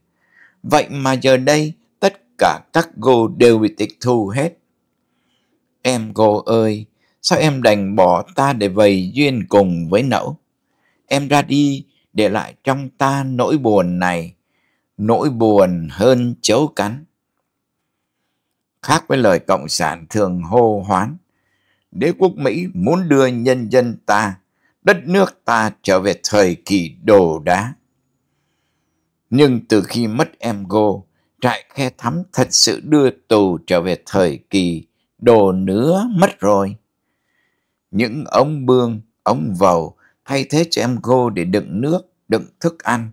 Vậy mà giờ đây, cả các cô đều bị tịch thu hết. Em cô ơi, sao em đành bỏ ta để vầy duyên cùng với nẫu? Em ra đi, để lại trong ta nỗi buồn này, nỗi buồn hơn chấu cắn. Khác với lời Cộng sản thường hô hoán, đế quốc Mỹ muốn đưa nhân dân ta, đất nước ta trở về thời kỳ đồ đá. Nhưng từ khi mất em cô, trại khe thắm thật sự đưa tù trở về thời kỳ đồ nứa mất rồi. Những ống bương, ống vầu thay thế cho em gô để đựng nước, đựng thức ăn.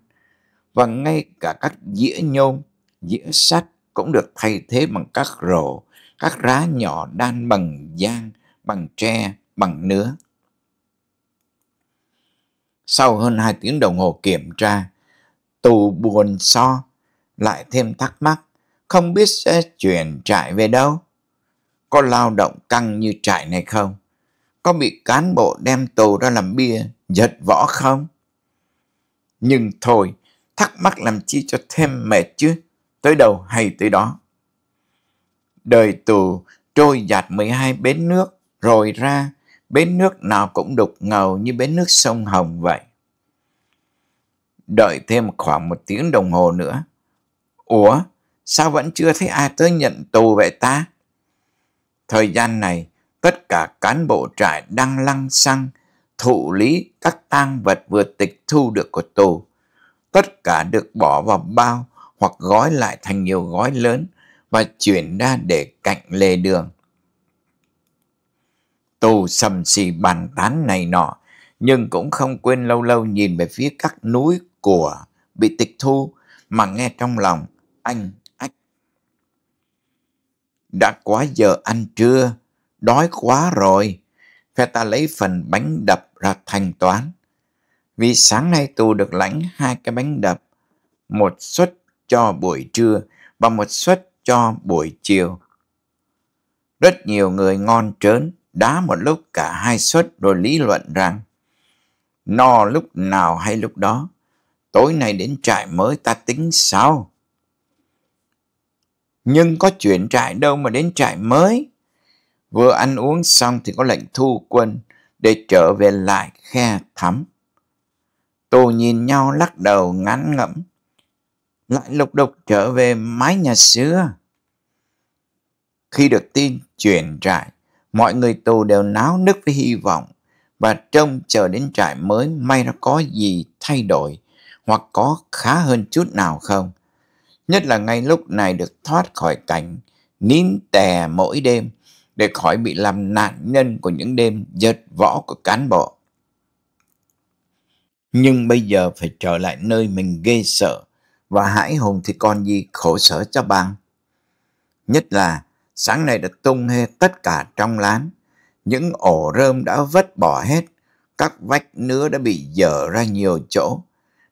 Và ngay cả các dĩa nhôm, dĩa sắt cũng được thay thế bằng các rổ, các rá nhỏ đan bằng giang, bằng tre, bằng nứa. Sau hơn 2 tiếng đồng hồ kiểm tra, tù buồn so lại thêm thắc mắc, không biết sẽ chuyển trại về đâu. Có lao động căng như trại này không? Có bị cán bộ đem tù ra làm bia, giật võ không? Nhưng thôi, thắc mắc làm chi cho thêm mệt chứ, tới đâu hay tới đó. Đời tù trôi giạt 12 bến nước, rồi ra, bến nước nào cũng đục ngầu như bến nước sông Hồng vậy. Đợi thêm khoảng một tiếng đồng hồ nữa, Ủa, sao vẫn chưa thấy ai tới nhận tù vậy ta? Thời gian này, tất cả cán bộ trại đang lăng xăng, thụ lý các tang vật vừa tịch thu được của tù. Tất cả được bỏ vào bao hoặc gói lại thành nhiều gói lớn và chuyển ra để cạnh lề đường. Tù sầm xì bàn tán này nọ, nhưng cũng không quên lâu lâu nhìn về phía các núi của bị tịch thu mà nghe trong lòng anh ách. Đã quá giờ ăn trưa, đói quá rồi. Phe ta lấy phần bánh đập ra thanh toán. Vì sáng nay tù được lãnh hai cái bánh đập, một suất cho buổi trưa và một suất cho buổi chiều. Rất nhiều người ngon trớn đá một lúc cả hai suất rồi lý luận rằng no lúc nào hay lúc đó, tối nay đến trại mới ta tính sao? Nhưng có chuyện trại đâu mà đến trại mới. Vừa ăn uống xong thì có lệnh thu quân để trở về lại khe thắm. Tù nhìn nhau lắc đầu ngán ngẩm. Lại lục đục trở về mái nhà xưa. Khi được tin chuyển trại, mọi người tù đều náo nức với hy vọng và trông chờ đến trại mới may nó có gì thay đổi hoặc có khá hơn chút nào không nhất là ngay lúc này được thoát khỏi cảnh nín tè mỗi đêm để khỏi bị làm nạn nhân của những đêm giật võ của cán bộ. Nhưng bây giờ phải trở lại nơi mình ghê sợ và hãi hùng thì còn gì khổ sở cho bằng. Nhất là sáng nay đã tung hê tất cả trong lán, những ổ rơm đã vất bỏ hết, các vách nứa đã bị dở ra nhiều chỗ,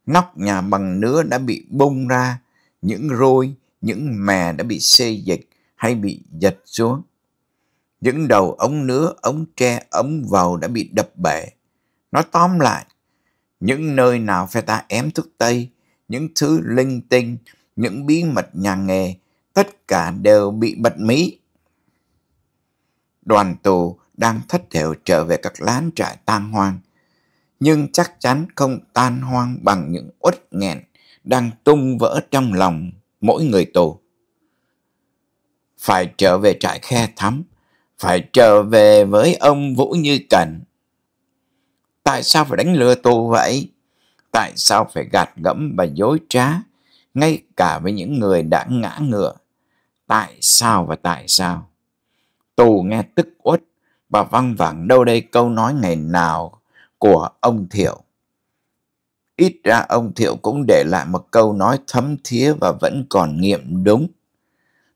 nóc nhà bằng nứa đã bị bung ra, những roi, những mè đã bị xê dịch hay bị giật xuống. Những đầu ống nứa, ống tre, ống vào đã bị đập bể. Nói tóm lại, những nơi nào phải ta ém thuốc Tây, những thứ linh tinh, những bí mật nhà nghề, tất cả đều bị bật mí. Đoàn tù đang thất thểu trở về các lán trại tan hoang, nhưng chắc chắn không tan hoang bằng những uất nghẹn đang tung vỡ trong lòng mỗi người tù. Phải trở về trại khe thắm, phải trở về với ông Vũ Như Cảnh. Tại sao phải đánh lừa tù vậy? Tại sao phải gạt gẫm và dối trá, ngay cả với những người đã ngã ngựa? Tại sao và tại sao? Tù nghe tức uất và văng vẳng đâu đây câu nói ngày nào của ông Thiệu. Ít ra ông Thiệu cũng để lại một câu nói thấm thía và vẫn còn nghiệm đúng.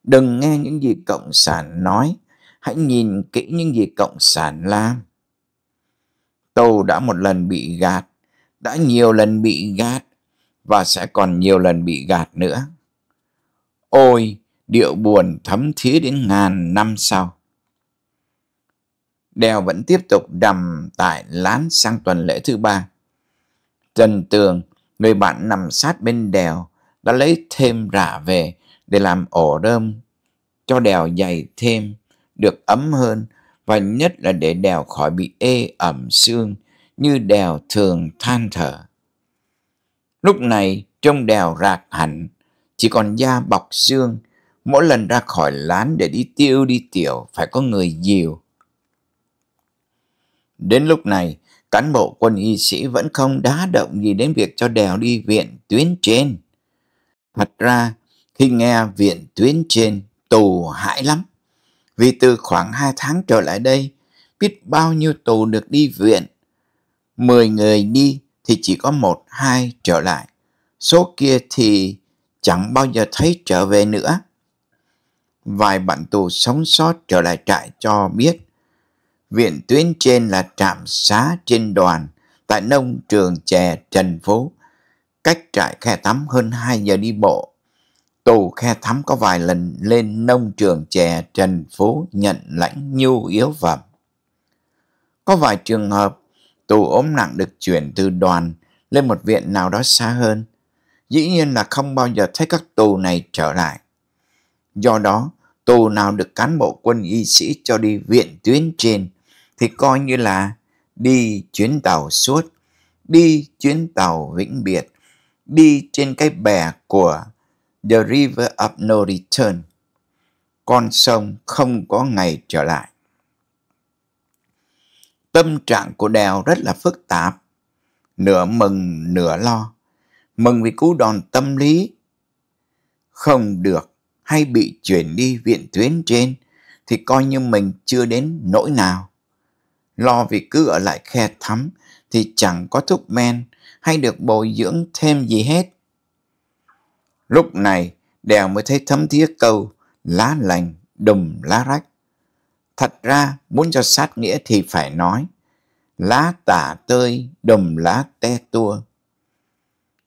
Đừng nghe những gì Cộng sản nói, hãy nhìn kỹ những gì Cộng sản làm. Tôi đã một lần bị gạt, đã nhiều lần bị gạt và sẽ còn nhiều lần bị gạt nữa. Ôi, điệu buồn thấm thía đến ngàn năm sau. Đèo vẫn tiếp tục đầm tại lán sang tuần lễ thứ ba. Trần Tường, người bạn nằm sát bên đèo, đã lấy thêm rả về để làm ổ đơm cho đèo dày thêm, được ấm hơn và nhất là để đèo khỏi bị ê ẩm xương như đèo thường than thở. Lúc này trong đèo rạc hẳn, chỉ còn da bọc xương, mỗi lần ra khỏi lán để đi tiêu đi tiểu phải có người dìu. Đến lúc này, cán bộ quân y sĩ vẫn không đá động gì đến việc cho đèo đi viện tuyến trên. Thật ra, khi nghe viện tuyến trên, tù hãi lắm. Vì từ khoảng 2 tháng trở lại đây, biết bao nhiêu tù được đi viện. 10 người đi thì chỉ có 1, 2 trở lại. Số kia thì chẳng bao giờ thấy trở về nữa. Vài bạn tù sống sót trở lại trại cho biết Viện tuyến trên là trạm xá trên đoàn tại nông trường chè Trần Phố, cách trại khe thắm hơn 2 giờ đi bộ. Tù khe thắm có vài lần lên nông trường chè Trần Phố nhận lãnh nhu yếu phẩm. Có vài trường hợp tù ốm nặng được chuyển từ đoàn lên một viện nào đó xa hơn. Dĩ nhiên là không bao giờ thấy các tù này trở lại. Do đó, tù nào được cán bộ quân y sĩ cho đi viện tuyến trên thì coi như là đi chuyến tàu suốt, đi chuyến tàu vĩnh biệt, đi trên cái bè của The River of No Return, con sông không có ngày trở lại. Tâm trạng của Đèo rất là phức tạp, nửa mừng nửa lo, mừng vì cú đòn tâm lý không được hay bị chuyển đi viện tuyến trên thì coi như mình chưa đến nỗi nào lo vì cứ ở lại khe thắm thì chẳng có thuốc men hay được bồi dưỡng thêm gì hết. Lúc này, đèo mới thấy thấm thiết câu lá lành đùm lá rách. Thật ra, muốn cho sát nghĩa thì phải nói lá tả tơi đùm lá te tua.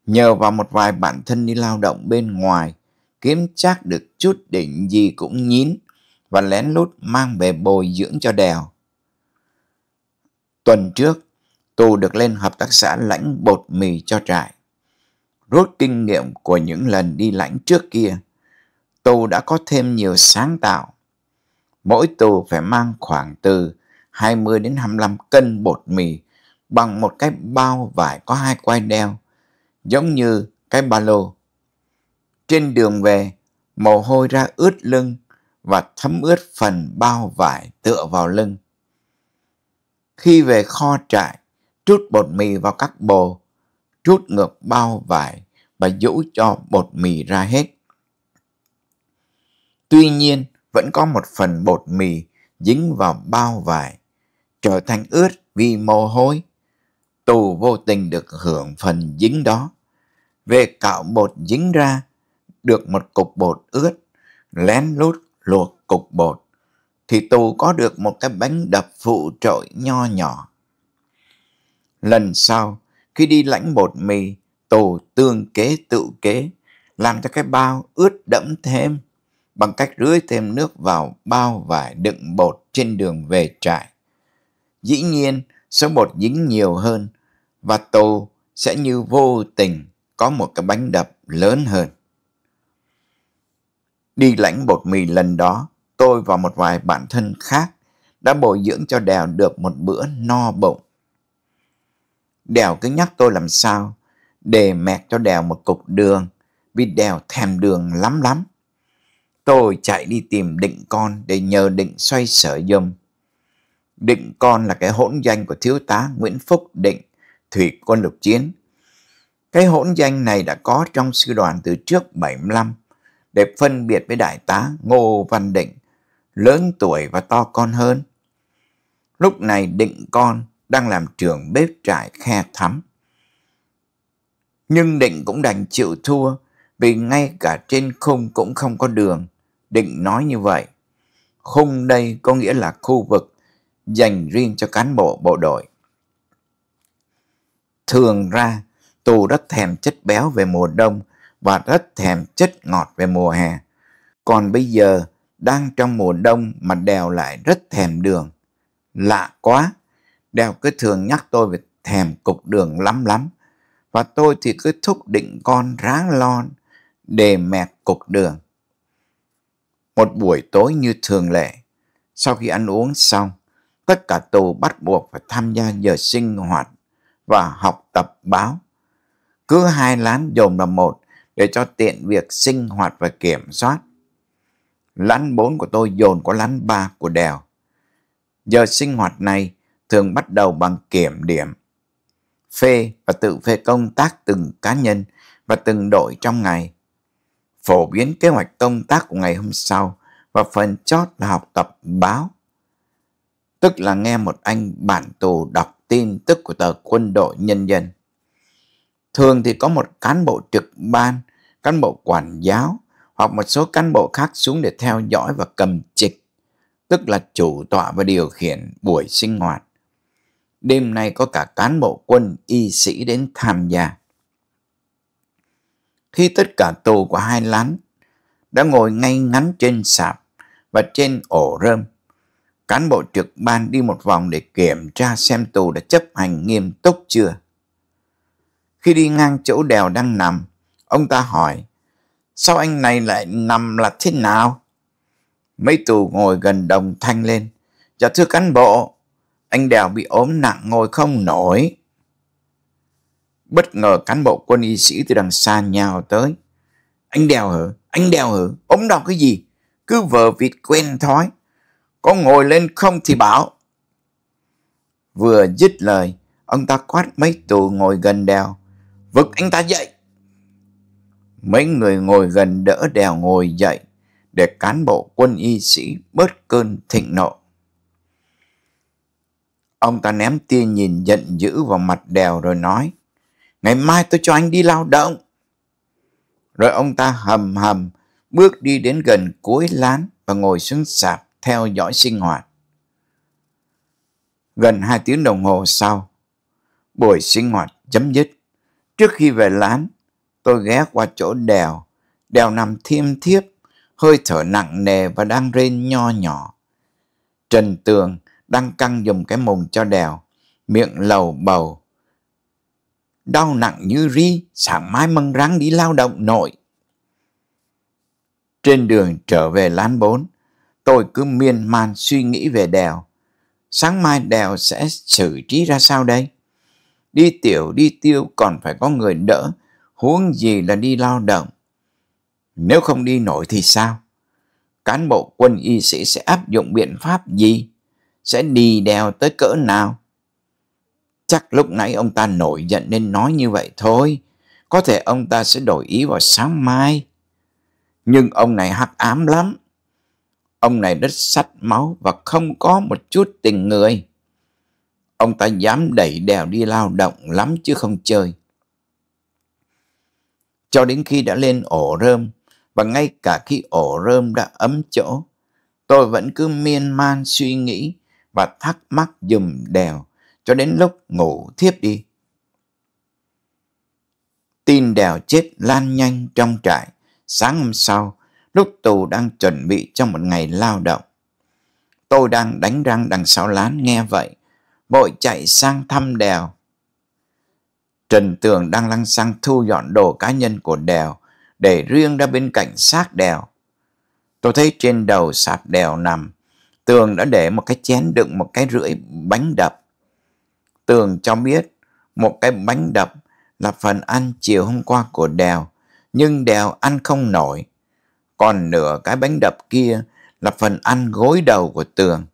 Nhờ vào một vài bản thân đi lao động bên ngoài, kiếm chắc được chút đỉnh gì cũng nhín và lén lút mang về bồi dưỡng cho đèo Tuần trước, Tù được lên hợp tác xã lãnh bột mì cho trại. rút kinh nghiệm của những lần đi lãnh trước kia, Tù đã có thêm nhiều sáng tạo. Mỗi tù phải mang khoảng từ 20 đến 25 cân bột mì bằng một cái bao vải có hai quai đeo, giống như cái ba lô. Trên đường về, mồ hôi ra ướt lưng và thấm ướt phần bao vải tựa vào lưng. Khi về kho trại, trút bột mì vào các bồ, trút ngược bao vải và dũ cho bột mì ra hết. Tuy nhiên, vẫn có một phần bột mì dính vào bao vải, trở thành ướt vì mồ hôi. Tù vô tình được hưởng phần dính đó. Về cạo bột dính ra, được một cục bột ướt, lén lút luộc cục bột thì tù có được một cái bánh đập phụ trội nho nhỏ. Lần sau, khi đi lãnh bột mì, tù tương kế tự kế, làm cho cái bao ướt đẫm thêm bằng cách rưới thêm nước vào bao vải đựng bột trên đường về trại. Dĩ nhiên, số bột dính nhiều hơn và tù sẽ như vô tình có một cái bánh đập lớn hơn. Đi lãnh bột mì lần đó, tôi và một vài bạn thân khác đã bồi dưỡng cho Đèo được một bữa no bụng. Đèo cứ nhắc tôi làm sao để mẹt cho Đèo một cục đường vì Đèo thèm đường lắm lắm. Tôi chạy đi tìm định con để nhờ định xoay sở dùm. Định con là cái hỗn danh của thiếu tá Nguyễn Phúc Định, thủy quân lục chiến. Cái hỗn danh này đã có trong sư đoàn từ trước 75 để phân biệt với đại tá Ngô Văn Định lớn tuổi và to con hơn. Lúc này định con đang làm trưởng bếp trại khe thắm. Nhưng định cũng đành chịu thua vì ngay cả trên khung cũng không có đường. Định nói như vậy. Khung đây có nghĩa là khu vực dành riêng cho cán bộ bộ đội. Thường ra, tù rất thèm chất béo về mùa đông và rất thèm chất ngọt về mùa hè. Còn bây giờ, đang trong mùa đông mà Đèo lại rất thèm đường. Lạ quá, Đèo cứ thường nhắc tôi về thèm cục đường lắm lắm. Và tôi thì cứ thúc định con ráng lon để mẹp cục đường. Một buổi tối như thường lệ, sau khi ăn uống xong, tất cả tù bắt buộc phải tham gia giờ sinh hoạt và học tập báo. Cứ hai lán dồn là một để cho tiện việc sinh hoạt và kiểm soát lán bốn của tôi dồn có lán ba của đèo. Giờ sinh hoạt này thường bắt đầu bằng kiểm điểm, phê và tự phê công tác từng cá nhân và từng đội trong ngày, phổ biến kế hoạch công tác của ngày hôm sau và phần chót là học tập báo. Tức là nghe một anh bản tù đọc tin tức của tờ quân đội nhân dân. Thường thì có một cán bộ trực ban, cán bộ quản giáo, hoặc một số cán bộ khác xuống để theo dõi và cầm trịch, tức là chủ tọa và điều khiển buổi sinh hoạt. Đêm nay có cả cán bộ quân, y sĩ đến tham gia. Khi tất cả tù của hai lán đã ngồi ngay ngắn trên sạp và trên ổ rơm, cán bộ trực ban đi một vòng để kiểm tra xem tù đã chấp hành nghiêm túc chưa. Khi đi ngang chỗ đèo đang nằm, ông ta hỏi, Sao anh này lại nằm là thế nào? Mấy tù ngồi gần đồng thanh lên. Dạ thưa cán bộ, anh đèo bị ốm nặng ngồi không nổi. Bất ngờ cán bộ quân y sĩ từ đằng xa nhào tới. Anh đèo hử, anh đèo hử, ốm đau cái gì? Cứ vờ vịt quen thói. Có ngồi lên không thì bảo. Vừa dứt lời, ông ta quát mấy tù ngồi gần đèo, Vực anh ta dậy mấy người ngồi gần đỡ đèo ngồi dậy để cán bộ quân y sĩ bớt cơn thịnh nộ. Ông ta ném tia nhìn giận dữ vào mặt đèo rồi nói, ngày mai tôi cho anh đi lao động. Rồi ông ta hầm hầm bước đi đến gần cuối lán và ngồi xuống sạp theo dõi sinh hoạt. Gần hai tiếng đồng hồ sau, buổi sinh hoạt chấm dứt. Trước khi về lán, tôi ghé qua chỗ đèo. Đèo nằm thiêm thiếp, hơi thở nặng nề và đang rên nho nhỏ. Trần Tường đang căng dùng cái mồm cho đèo, miệng lầu bầu. Đau nặng như ri, sáng mai măng ráng đi lao động nội. Trên đường trở về lán bốn, tôi cứ miên man suy nghĩ về đèo. Sáng mai đèo sẽ xử trí ra sao đây? Đi tiểu đi tiêu còn phải có người đỡ huống gì là đi lao động. Nếu không đi nổi thì sao? Cán bộ quân y sĩ sẽ áp dụng biện pháp gì? Sẽ đi đèo tới cỡ nào? Chắc lúc nãy ông ta nổi giận nên nói như vậy thôi. Có thể ông ta sẽ đổi ý vào sáng mai. Nhưng ông này hắc ám lắm. Ông này rất sắt máu và không có một chút tình người. Ông ta dám đẩy đèo đi lao động lắm chứ không chơi cho đến khi đã lên ổ rơm và ngay cả khi ổ rơm đã ấm chỗ, tôi vẫn cứ miên man suy nghĩ và thắc mắc dùm đèo cho đến lúc ngủ thiếp đi. Tin đèo chết lan nhanh trong trại, sáng hôm sau, lúc tù đang chuẩn bị cho một ngày lao động. Tôi đang đánh răng đằng sau lán nghe vậy, vội chạy sang thăm đèo Trần Tường đang lăng xăng thu dọn đồ cá nhân của đèo để riêng ra bên cạnh xác đèo. Tôi thấy trên đầu sạp đèo nằm, Tường đã để một cái chén đựng một cái rưỡi bánh đập. Tường cho biết một cái bánh đập là phần ăn chiều hôm qua của đèo, nhưng đèo ăn không nổi. Còn nửa cái bánh đập kia là phần ăn gối đầu của Tường.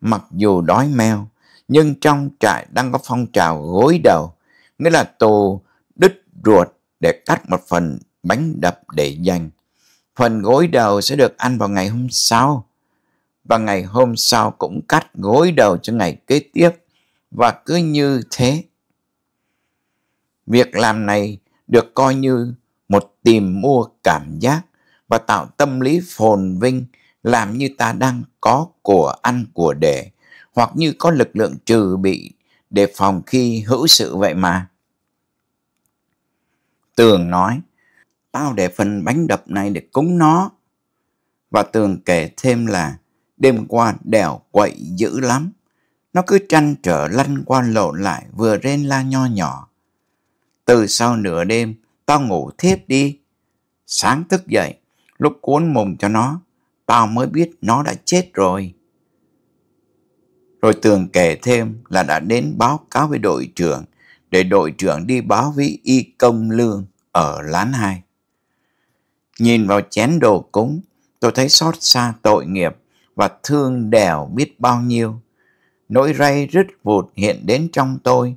Mặc dù đói meo, nhưng trong trại đang có phong trào gối đầu nghĩa là tù đứt ruột để cắt một phần bánh đập để dành. Phần gối đầu sẽ được ăn vào ngày hôm sau và ngày hôm sau cũng cắt gối đầu cho ngày kế tiếp và cứ như thế. Việc làm này được coi như một tìm mua cảm giác và tạo tâm lý phồn vinh làm như ta đang có của ăn của để hoặc như có lực lượng trừ bị để phòng khi hữu sự vậy mà. Tường nói, tao để phần bánh đập này để cúng nó. Và Tường kể thêm là đêm qua đèo quậy dữ lắm. Nó cứ trăn trở lăn qua lộn lại vừa rên la nho nhỏ. Từ sau nửa đêm, tao ngủ thiếp đi. Sáng thức dậy, lúc cuốn mùng cho nó, tao mới biết nó đã chết rồi. Rồi Tường kể thêm là đã đến báo cáo với đội trưởng để đội trưởng đi báo với y công lương ở lán hai. Nhìn vào chén đồ cúng, tôi thấy xót xa tội nghiệp và thương đèo biết bao nhiêu. Nỗi ray rứt vụt hiện đến trong tôi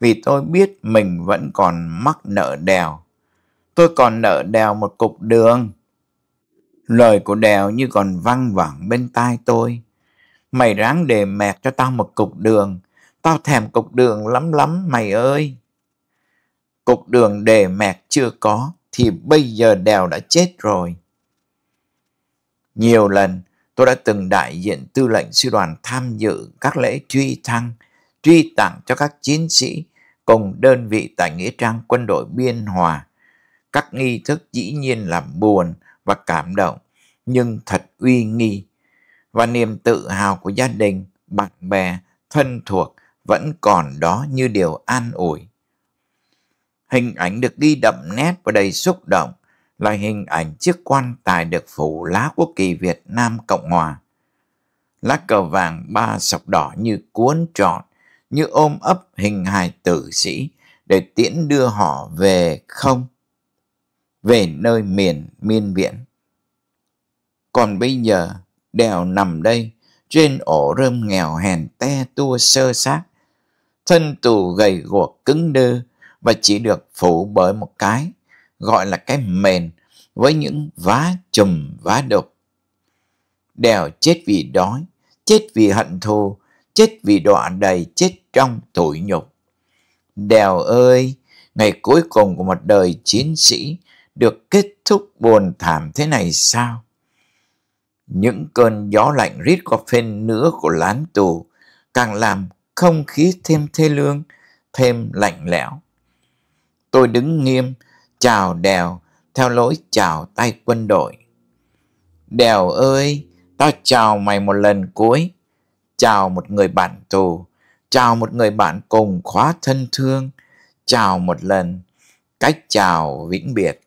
vì tôi biết mình vẫn còn mắc nợ đèo. Tôi còn nợ đèo một cục đường. Lời của đèo như còn văng vẳng bên tai tôi Mày ráng đề mẹt cho tao một cục đường. Tao thèm cục đường lắm lắm mày ơi. Cục đường đề mẹt chưa có thì bây giờ đèo đã chết rồi. Nhiều lần tôi đã từng đại diện tư lệnh sư đoàn tham dự các lễ truy thăng, truy tặng cho các chiến sĩ cùng đơn vị tại Nghĩa Trang quân đội Biên Hòa. Các nghi thức dĩ nhiên là buồn và cảm động, nhưng thật uy nghi và niềm tự hào của gia đình, bạn bè, thân thuộc vẫn còn đó như điều an ủi. Hình ảnh được ghi đậm nét và đầy xúc động là hình ảnh chiếc quan tài được phủ lá quốc kỳ Việt Nam Cộng Hòa. Lá cờ vàng ba sọc đỏ như cuốn trọn, như ôm ấp hình hài tử sĩ để tiễn đưa họ về không, về nơi miền miên viễn. Còn bây giờ, đều nằm đây trên ổ rơm nghèo hèn te tua sơ xác thân tù gầy guộc cứng đơ và chỉ được phủ bởi một cái gọi là cái mền với những vá chùm vá đục đều chết vì đói chết vì hận thù chết vì đọa đầy chết trong tủi nhục đèo ơi ngày cuối cùng của một đời chiến sĩ được kết thúc buồn thảm thế này sao những cơn gió lạnh rít qua phên nữa của lán tù càng làm không khí thêm thê lương, thêm lạnh lẽo. Tôi đứng nghiêm, chào đèo, theo lối chào tay quân đội. Đèo ơi, tao chào mày một lần cuối, chào một người bạn tù, chào một người bạn cùng khóa thân thương, chào một lần, cách chào vĩnh biệt.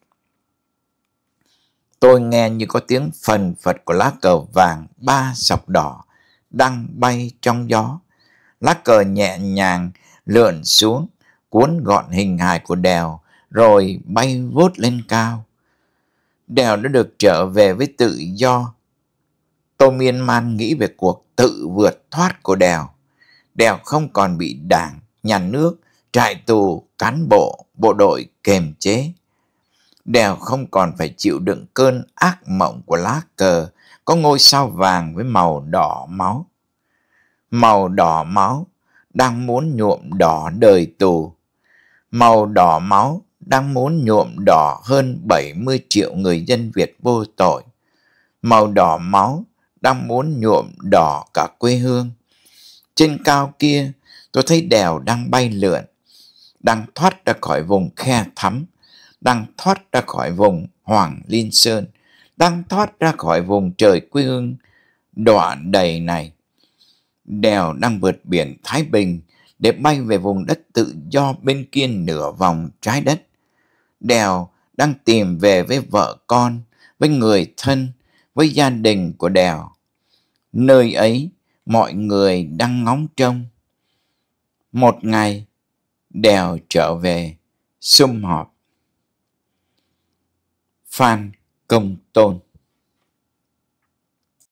Tôi nghe như có tiếng phần phật của lá cờ vàng ba sọc đỏ đang bay trong gió. Lá cờ nhẹ nhàng lượn xuống, cuốn gọn hình hài của đèo, rồi bay vút lên cao. Đèo đã được trở về với tự do. Tôi miên man nghĩ về cuộc tự vượt thoát của đèo. Đèo không còn bị đảng, nhà nước, trại tù, cán bộ, bộ đội kềm chế đều không còn phải chịu đựng cơn ác mộng của lá cờ có ngôi sao vàng với màu đỏ máu. Màu đỏ máu đang muốn nhuộm đỏ đời tù. Màu đỏ máu đang muốn nhuộm đỏ hơn 70 triệu người dân Việt vô tội. Màu đỏ máu đang muốn nhuộm đỏ cả quê hương. Trên cao kia, tôi thấy đèo đang bay lượn, đang thoát ra khỏi vùng khe thắm đang thoát ra khỏi vùng Hoàng Liên Sơn, đang thoát ra khỏi vùng trời quê hương đọa đầy này. Đèo đang vượt biển Thái Bình để bay về vùng đất tự do bên kia nửa vòng trái đất. Đèo đang tìm về với vợ con, với người thân, với gia đình của Đèo. Nơi ấy, mọi người đang ngóng trông. Một ngày, Đèo trở về, sum họp. Phan Công Tôn